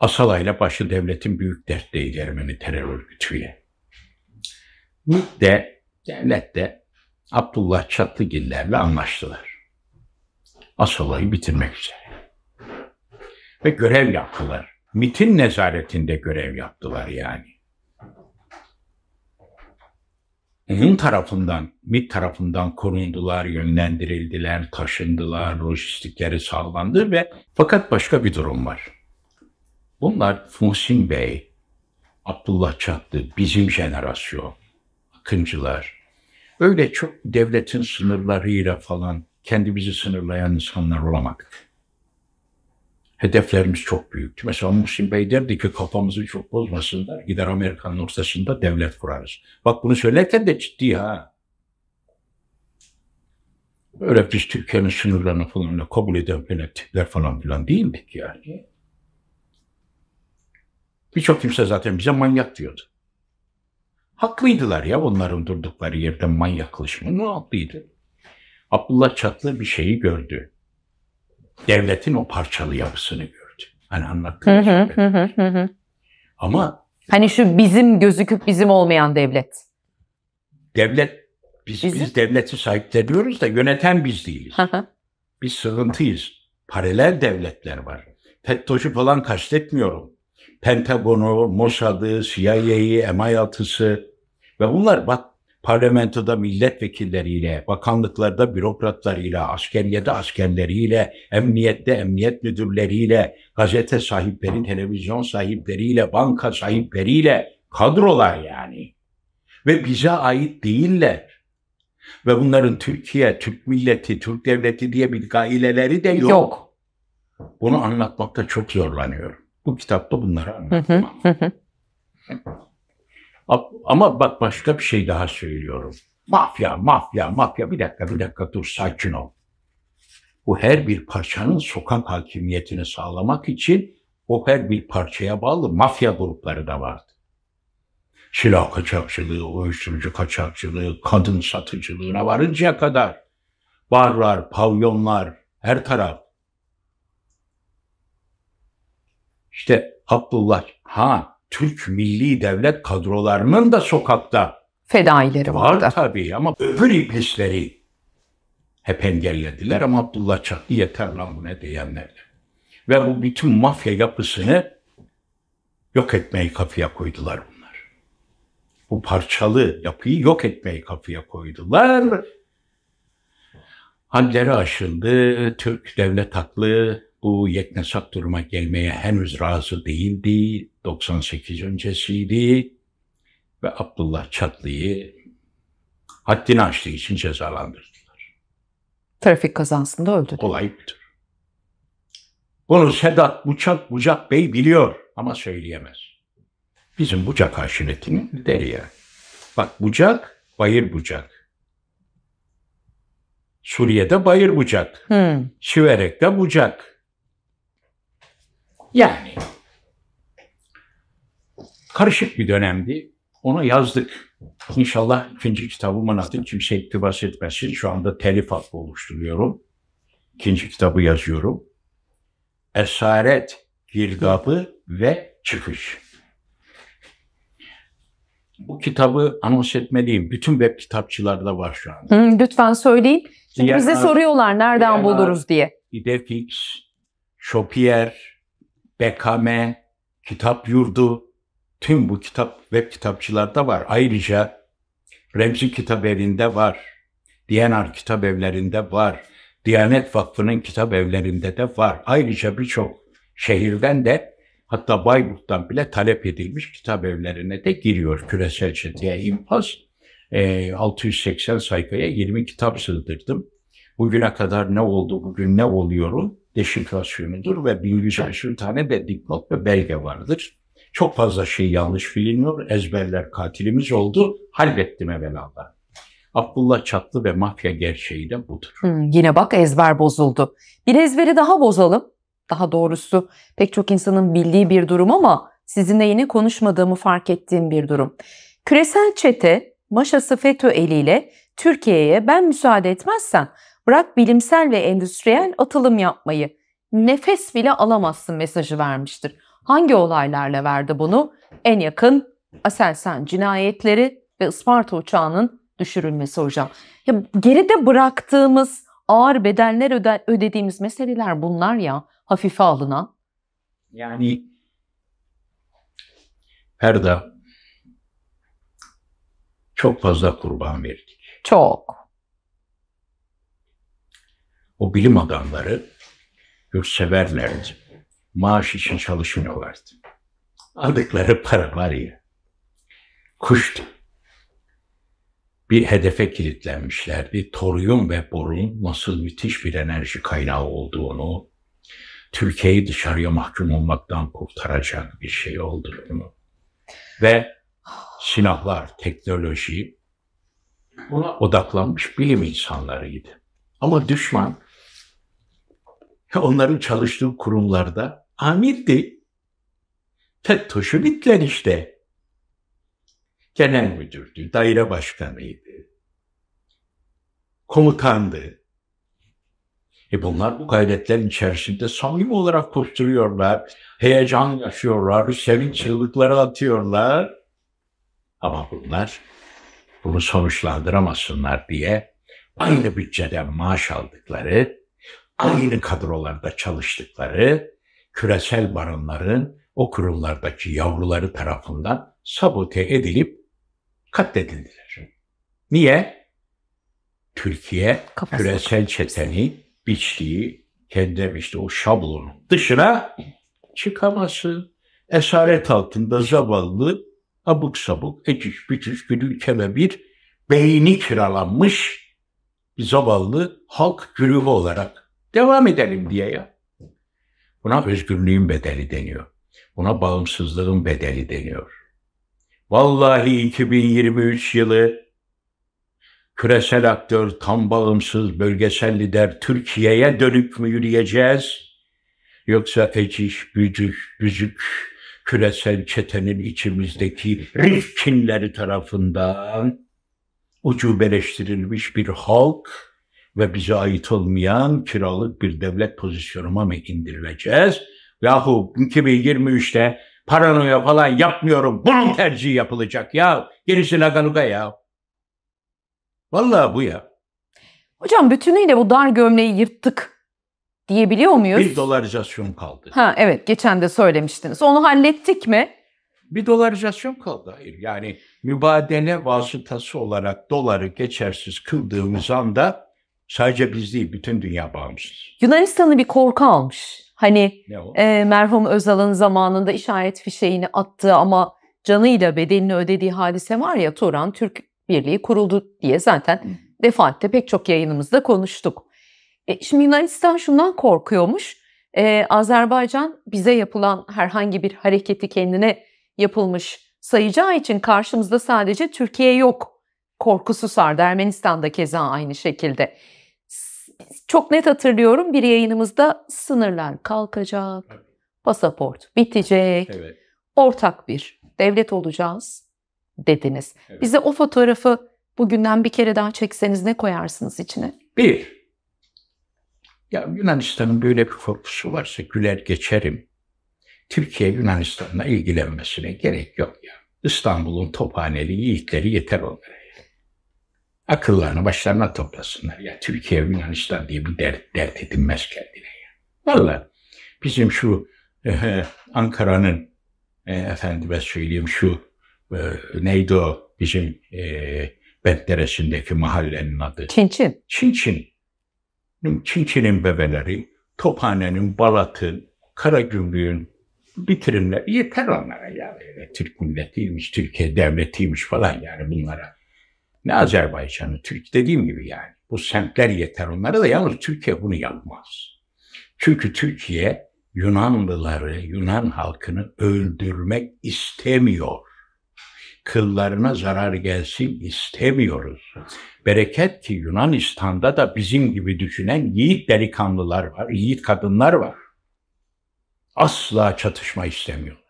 Asalay'la başı devletin büyük dertteydi Ermeni terör örgütüyle. MİT de, devlet de Abdullah Çatlıgiller'le anlaştılar asıl olayı bitirmek üzere. Ve görev yaptılar. MIT'in nezaretinde görev yaptılar yani. onun tarafından, Mit tarafından korundular, yönlendirildiler, taşındılar, lojistikleri sağlandı ve fakat başka bir durum var. Bunlar Muhsin Bey, Abdullah Çatlı, bizim jenerasyon, akıncılar. Öyle çok devletin sınırlarıyla falan kendimizi sınırlayan insanlar olamadık. Hedeflerimiz çok büyüktü. Mesela Muhsin Bey derdi ki kafamızı çok bozmasınlar. Gider Amerika'nın ortasında devlet kurarız. Bak bunu söylerken de ciddi ha. Öyle biz Türkiye'nin sınırlarını falan kabul eden falan tipler falan filan değildik yani. Birçok kimse zaten bize manyak diyordu. Haklıydılar ya bunların durdukları yerde manyaklaşma. Ne haklıydı? Abdullah Çatlı bir şeyi gördü. Devletin o parçalı yapısını gördü. Hani anlattığım gibi. Ama hani şu bizim gözüküp bizim olmayan devlet. Devlet biz, bizim? biz devleti sahipleniyoruz da yöneten biz değiliz. biz sıkıntıyız. Paralel devletler var. FETÖ'cü falan kastetmiyorum. Pentagon'u, Mossad'ı, CIA'yı, MI6'sı ve bunlar bak parlamentoda milletvekilleriyle, bakanlıklarda bürokratlarıyla, askeriyede askerleriyle, emniyette emniyet müdürleriyle, gazete sahipleri, televizyon sahipleriyle, banka sahipleriyle kadrolar yani. Ve bize ait değiller. Ve bunların Türkiye, Türk milleti, Türk devleti diye bir gaileleri de yok. yok. Bunu anlatmakta çok zorlanıyorum. Bu kitapta bunları anlatmam. Ama bak başka bir şey daha söylüyorum. Mafya, mafya, mafya. Bir dakika, bir dakika dur sakin ol. Bu her bir parçanın sokak hakimiyetini sağlamak için o her bir parçaya bağlı mafya grupları da vardı. Silah kaçakçılığı, uyuşturucu kaçakçılığı, kadın satıcılığına varıncaya kadar barlar, pavyonlar, her taraf. İşte Abdullah, ha Türk milli devlet kadrolarının da sokakta fedaileri var vardı. tabii ama öbür iblisleri hep engellediler ama Abdullah Çatlı yeter lan bu ne diyenlerdi. Ve bu bütün mafya yapısını yok etmeyi kafaya koydular bunlar. Bu parçalı yapıyı yok etmeyi kafaya koydular. Hadleri aşıldı, Türk devlet haklı bu yeknesak duruma gelmeye henüz razı değildi. 98 öncesiydi ve Abdullah Çatlı'yı haddini aştığı için cezalandırdılar. Trafik kazasında öldü. Olay budur. Bunu Sedat Bucak, Bucak Bey biliyor ama söyleyemez. Bizim Bucak aşiretinin lideri yani. Bak Bucak, Bayır Bucak. Suriye'de Bayır Bucak. Hmm. Siverek'te Bucak. Yani Karışık bir dönemdi. Onu yazdık. İnşallah ikinci kitabımın adı kimse iktibas etmesin. Şu anda telif hakkı oluşturuyorum. İkinci kitabı yazıyorum. Esaret, girdabı ve çıkış. Bu kitabı anons etmeliyim. Bütün web kitapçılarda var şu anda. Hı, lütfen söyleyin. Çünkü bize soruyorlar nereden Diyanar, buluruz diye. Idefix, Shopier, Bekame, Kitap Yurdu, Tüm bu kitap web kitapçılarda var. Ayrıca Remzi Kitap Evi'nde var. Diyanar Kitap Evlerinde var. Diyanet Vakfı'nın kitap evlerinde de var. Ayrıca birçok şehirden de hatta Bayburt'tan bile talep edilmiş kitap evlerine de giriyor küresel çeteye infaz. E, 680 sayfaya 20 kitap sığdırdım. Bugüne kadar ne oldu, bugün ne oluyor deşifrasyonudur ve 1100 tane de dipnot ve belge vardır. Çok fazla şey yanlış biliniyor. Ezberler katilimiz oldu. Hallettim evvelallah. Abdullah Çatlı ve mafya gerçeği de budur. Hmm, yine bak ezber bozuldu. Bir ezberi daha bozalım. Daha doğrusu pek çok insanın bildiği bir durum ama sizinle yine konuşmadığımı fark ettiğim bir durum. Küresel çete maşası FETÖ eliyle Türkiye'ye ben müsaade etmezsen bırak bilimsel ve endüstriyel atılım yapmayı nefes bile alamazsın mesajı vermiştir. Hangi olaylarla verdi bunu? En yakın Aselsan cinayetleri ve Isparta uçağının düşürülmesi hocam. Ya geride bıraktığımız ağır bedeller öde, ödediğimiz meseleler bunlar ya hafife alınan. Yani Ferda çok fazla kurban verdik. Çok. O bilim adamları yurtseverlerdi maaş için çalışmıyorlardı. Aldıkları para var ya, kuştu. Bir hedefe kilitlenmişlerdi. Toryum ve borun nasıl müthiş bir enerji kaynağı olduğunu, Türkiye'yi dışarıya mahkum olmaktan kurtaracak bir şey olduğunu ve silahlar, teknoloji buna odaklanmış bilim insanlarıydı. Ama düşman onların çalıştığı kurumlarda amirdi. Fettoş'un işte. Genel müdürdü, daire başkanıydı. Komutandı. E bunlar bu gayretlerin içerisinde samimi olarak koşturuyorlar. Heyecan yaşıyorlar, sevinç çığlıkları atıyorlar. Ama bunlar bunu sonuçlandıramasınlar diye aynı bütçeden maaş aldıkları, aynı kadrolarda çalıştıkları küresel baronların o kurullardaki yavruları tarafından sabote edilip katledildiler. Niye? Türkiye Kafası küresel çeteni, biçtiği, kendi işte o şablonun dışına çıkaması, esaret altında zavallı abuk sabuk, eciş bitiş gülü keme bir beyni kiralanmış bir zavallı halk grubu olarak devam edelim diye ya. Buna özgürlüğün bedeli deniyor. Buna bağımsızlığın bedeli deniyor. Vallahi 2023 yılı küresel aktör, tam bağımsız, bölgesel lider Türkiye'ye dönüp mü yürüyeceğiz? Yoksa eciş, bücük, büzük, küresel çetenin içimizdeki rifkinleri tarafından ucubeleştirilmiş bir halk ve bize ait olmayan kiralık bir devlet pozisyonuma mı indirileceğiz? Yahu 2023'te paranoya falan yapmıyorum. Bunun tercihi yapılacak ya. Gerisi lagaluga ya. Vallahi bu ya. Hocam bütünüyle bu dar gömleği yırttık diyebiliyor muyuz? Bir dolarizasyon kaldı. Ha evet geçen de söylemiştiniz. Onu hallettik mi? Bir dolarizasyon kaldı. Hayır yani mübadele vasıtası olarak doları geçersiz kıldığımız anda Sadece biz değil, bütün dünya bağımsız. Yunanistan'ı bir korku almış. Hani e, merhum Özal'ın zamanında işaret fişeğini attı ama canıyla bedelini ödediği hadise var ya Turan Türk Birliği kuruldu diye zaten Hı. defaatle pek çok yayınımızda konuştuk. E, şimdi Yunanistan şundan korkuyormuş. E, Azerbaycan bize yapılan herhangi bir hareketi kendine yapılmış sayacağı için karşımızda sadece Türkiye yok korkusu sardı. Ermenistan keza aynı şekilde çok net hatırlıyorum bir yayınımızda sınırlar kalkacak, pasaport bitecek, evet. ortak bir devlet olacağız dediniz. Evet. Bize o fotoğrafı bugünden bir kere daha çekseniz ne koyarsınız içine? Bir, ya Yunanistan'ın böyle bir korkusu varsa güler geçerim. Türkiye Yunanistan'la ilgilenmesine gerek yok ya. İstanbul'un tophaneli yiğitleri yeter onlara. Akıllarını başlarına toplasınlar. Ya Türkiye Yunanistan diye bir dert, dert edinmez kendine. Ya. Valla bizim şu e, Ankara'nın e, efendime söyleyeyim şu e, neydi o bizim e, Bentderesi'ndeki mahallenin adı. Çinçin. Çinçin. Çinçin'in bebeleri, Tophane'nin, Balat'ın, Karagümrük'ün bitirimler yeter onlara ya. Türk milletiymiş, Türkiye devletiymiş falan yani bunlara. Ne Azerbaycan'ı, Türk dediğim gibi yani. Bu semtler yeter onlara da yalnız Türkiye bunu yapmaz. Çünkü Türkiye Yunanlıları, Yunan halkını öldürmek istemiyor. Kıllarına zarar gelsin istemiyoruz. Bereket ki Yunanistan'da da bizim gibi düşünen yiğit delikanlılar var, yiğit kadınlar var. Asla çatışma istemiyorlar.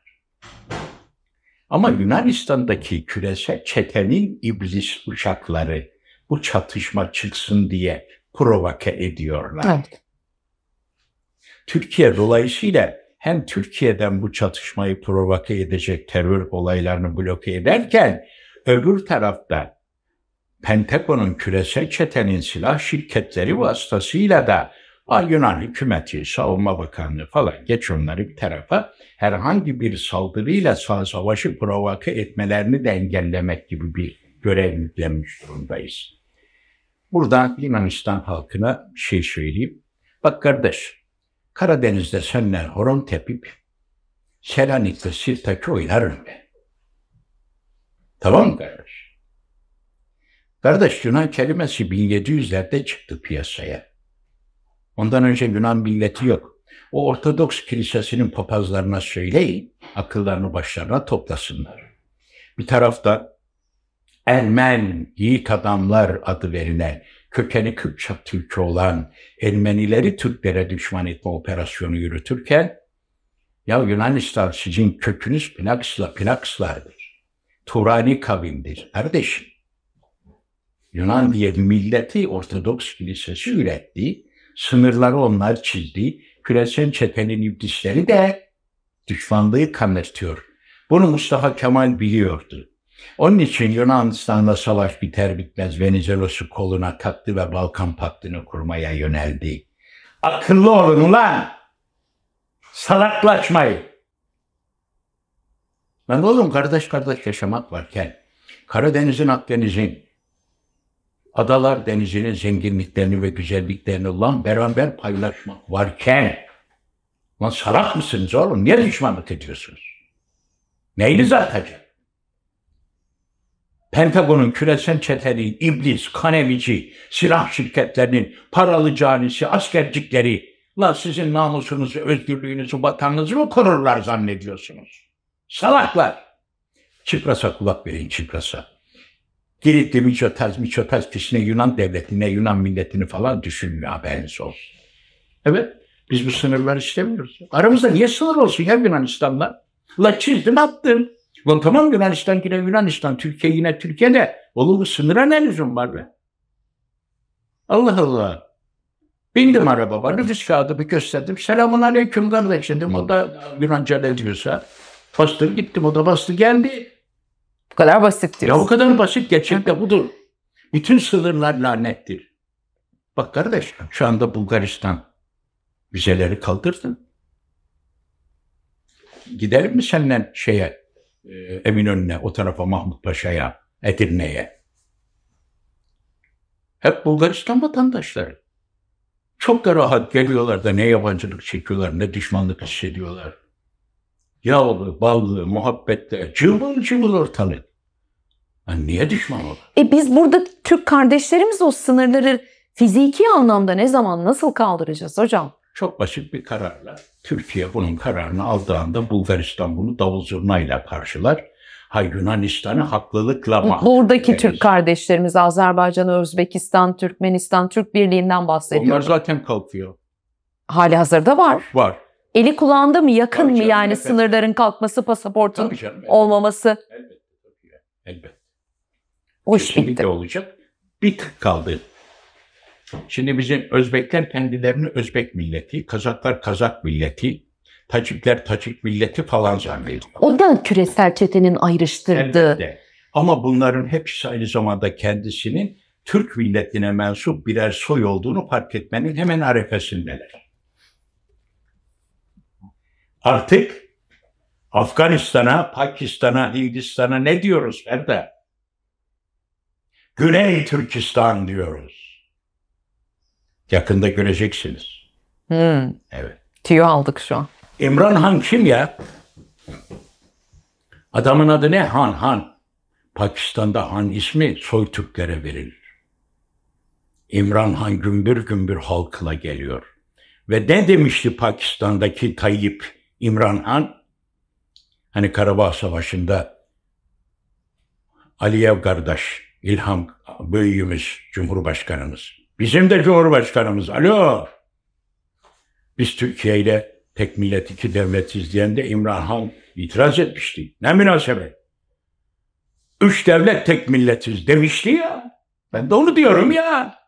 Ama Yunanistan'daki küresel çetenin iblis uçakları bu çatışma çıksın diye provoke ediyorlar. Evet. Türkiye dolayısıyla hem Türkiye'den bu çatışmayı provoke edecek terör olaylarını bloke ederken öbür tarafta Pentagon'un küresel çetenin silah şirketleri vasıtasıyla da Aa, Yunan hükümeti, savunma bakanlığı falan geç onları bir tarafa herhangi bir saldırıyla sağ savaşı provoke etmelerini de engellemek gibi bir görev yüklenmiş durumdayız. Burada Yunanistan halkına bir şey söyleyeyim. Bak kardeş, Karadeniz'de seninle horon tepip Selanik'te sirtaki oynarım be. Tamam mı kardeş? Kardeş Yunan kelimesi 1700'lerde çıktı piyasaya. Ondan önce Yunan milleti yok. O Ortodoks kilisesinin papazlarına söyleyin, akıllarını başlarına toplasınlar. Bir tarafta Ermen yiğit adamlar adı verine kökeni Kürtçe Türk olan Ermenileri Türklere düşman etme operasyonu yürütürken, ya Yunanistan sizin kökünüz Pinaksla, Pinakslardır. Turani kavimdir. Kardeşim, Yunan diye milleti Ortodoks Kilisesi üretti sınırları onlar çizdi. Küresel çetenin iblisleri de düşmanlığı kanıtıyor. Bunu Mustafa Kemal biliyordu. Onun için Yunanistan'la savaş biter bitmez Venizelos'u koluna kattı ve Balkan Paktı'nı kurmaya yöneldi. Akıllı olun ulan, Salaklaşmayın! Lan oğlum kardeş kardeş yaşamak varken Karadeniz'in, Akdeniz'in, Adalar denizinin zenginliklerini ve güzelliklerini lan beraber paylaşmak varken lan salak mısınız oğlum? Niye düşmanlık ediyorsunuz? Neyiniz artacak? Pentagon'un küresel çeteliği, iblis, kanemici, silah şirketlerinin paralı canisi, askercikleri, la sizin namusunuzu, özgürlüğünüzü, vatanınızı mı korurlar zannediyorsunuz? Salaklar! Çipras'a kulak verin, çiprasa. Girit'i, Miçotaz, Miçotaz peşine Yunan devletine, Yunan milletini falan düşünmüyor haberiniz olsun. Evet, biz bu sınırları istemiyoruz. Aramızda niye sınır olsun ya Yunanistan'la? La çizdin attın. Lan tamam Yunanistan yine Yunanistan, Türkiye yine Türkiye'de. Oğlum bu sınıra ne lüzum var be? Allah Allah. Bindim arabama, nüfus kağıdımı gösterdim. Selamun aleykümden de O da Yunanca ne diyorsa. Bastır gittim, o da bastı geldi. Bu kadar basit diyorsun. Ya bu kadar basit gerçekte budur. Bütün sınırlar lanettir. Bak kardeş şu anda Bulgaristan vizeleri kaldırdın. Gidelim mi seninle şeye e, Eminönü'ne, o tarafa Mahmut Paşa'ya, Edirne'ye? Hep Bulgaristan vatandaşları. Çok da rahat geliyorlar da ne yabancılık çekiyorlar, ne düşmanlık hissediyorlar yağlı, ballı, muhabbette cıvıl cıvıl ortalık. Yani niye düşman olur? E biz burada Türk kardeşlerimiz o sınırları fiziki anlamda ne zaman nasıl kaldıracağız hocam? Çok basit bir kararla. Türkiye bunun kararını aldığı anda Bulgaristan bunu davul zurnayla karşılar. Ha Yunanistan'ı haklılıkla mı? Buradaki yani, Türk kardeşlerimiz Azerbaycan, Özbekistan, Türkmenistan, Türk Birliği'nden bahsediyor. Onlar zaten kalkıyor. Hali hazırda var. Var. Eli kulağında mı yakın Tabii mı yani efendim. sınırların kalkması, pasaportun Tabii canım, olmaması? Elbette. Elbette. O iş Kesinlikle bitti. olacak. Bir tık kaldı. Şimdi bizim Özbekler kendilerini Özbek milleti, Kazaklar Kazak milleti, Tacikler Tacik milleti falan zannediyor. O da küresel çetenin ayrıştırdığı. Elbette. Ama bunların hepsi aynı zamanda kendisinin Türk milletine mensup birer soy olduğunu fark etmenin hemen arefesindeler. Artık Afganistan'a, Pakistan'a, Hindistan'a ne diyoruz Ferda? Güney Türkistan diyoruz. Yakında göreceksiniz. Hmm. Evet. Tüyo aldık şu an. İmran Han kim ya? Adamın adı ne? Han Han. Pakistan'da Han ismi soy Türklere verilir. İmran Han gümbür gümbür halkına geliyor. Ve ne demişti Pakistan'daki Tayyip? İmran Han, hani Karabağ Savaşı'nda Aliyev kardeş, İlham büyüğümüz, Cumhurbaşkanımız. Bizim de Cumhurbaşkanımız. Alo! Biz Türkiye ile tek millet iki devletiz diyen de İmran Han itiraz etmişti. Ne münasebet? Üç devlet tek milletiz demişti ya. Ben de onu diyorum ya.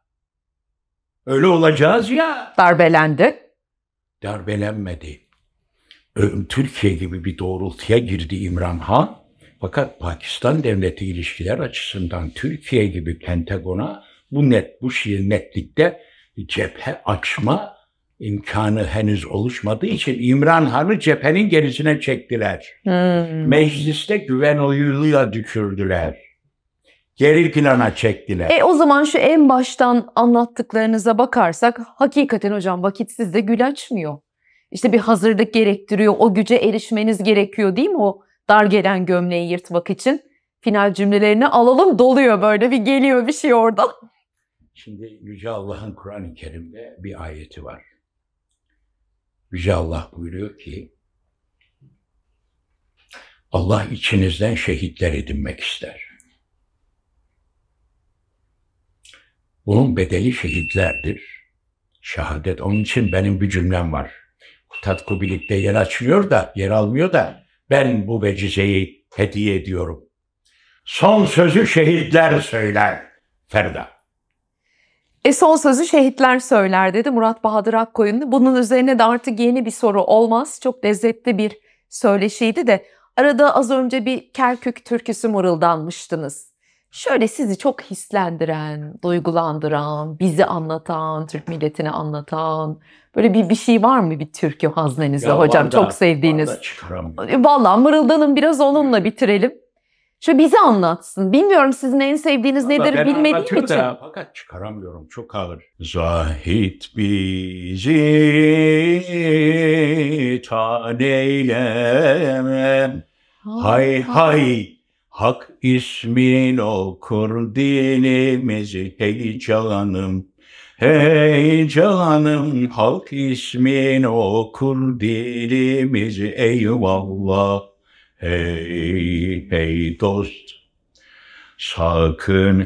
Öyle olacağız ya. Darbelendi. Darbelenmedi. Türkiye gibi bir doğrultuya girdi İmran Han. Fakat Pakistan devleti ilişkiler açısından Türkiye gibi Pentagon'a bu net, bu şiir netlikte cephe açma imkanı henüz oluşmadığı için İmran Han'ı cephenin gerisine çektiler. Hmm. Mecliste güven oyuyla düşürdüler. Geri plana çektiler. E o zaman şu en baştan anlattıklarınıza bakarsak hakikaten hocam vakitsiz de gül açmıyor işte bir hazırlık gerektiriyor. O güce erişmeniz gerekiyor değil mi o dar gelen gömleği yırtmak için? Final cümlelerini alalım doluyor böyle bir geliyor bir şey orada. Şimdi Yüce Allah'ın Kur'an-ı Kerim'de bir ayeti var. Yüce Allah buyuruyor ki Allah içinizden şehitler edinmek ister. Bunun bedeli şehitlerdir. Şehadet. Onun için benim bir cümlem var. Tatku birlikte yer açmıyor da, yer almıyor da ben bu vecizeyi hediye ediyorum. Son sözü şehitler söyler Ferda. E son sözü şehitler söyler dedi Murat Bahadır Akkoyun. Bunun üzerine de artık yeni bir soru olmaz. Çok lezzetli bir söyleşiydi de arada az önce bir Kerkük türküsü mırıldanmıştınız şöyle sizi çok hislendiren, duygulandıran, bizi anlatan, Türk milletini anlatan böyle bir bir şey var mı bir türkü haznenizde ya hocam? Vanda, çok sevdiğiniz. E, Valla mırıldanın biraz onunla bitirelim. Şu bizi anlatsın. Bilmiyorum sizin en sevdiğiniz Valla nedir bilmediğim için. Da, fakat çıkaramıyorum çok ağır. Zahit bizi taneyleme. Hay hay. hay. Hak ismin okur dilimizi hey canım. Hey canım halk ismin okur dilimizi eyvallah. Hey hey dost sakın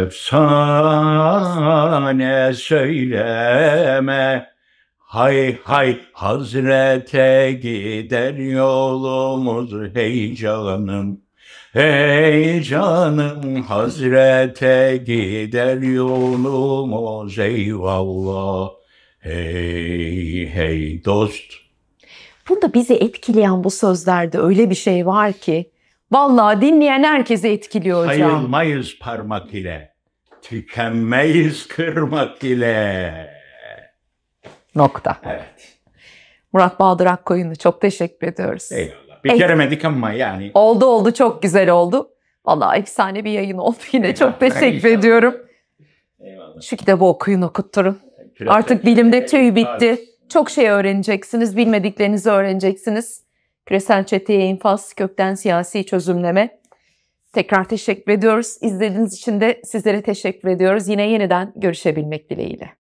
efsane söyleme. Hay hay Hazrete gider yolumuz hey canım. Hey canım Hazrete gider yolumuz eyvallah. Hey hey dost. Bunda bizi etkileyen bu sözlerde öyle bir şey var ki vallahi dinleyen herkesi etkiliyor hocam. Sayılmayız parmak ile. Tükenmeyiz kırmak ile. Nokta. Evet. Murat Bahadır Akkoyun'u çok teşekkür ediyoruz. Eyvallah. Beceremedik ama yani. Oldu oldu çok güzel oldu. Valla efsane bir yayın oldu yine. çok teşekkür inşallah. ediyorum. Eyvallah. Şu kitabı okuyun okutturun. Plata. Artık bilimde tüy bitti. Çok şey öğreneceksiniz. Bilmediklerinizi öğreneceksiniz. Küresel çeteye infaz, kökten siyasi çözümleme. Tekrar teşekkür ediyoruz. İzlediğiniz için de sizlere teşekkür ediyoruz. Yine yeniden görüşebilmek dileğiyle.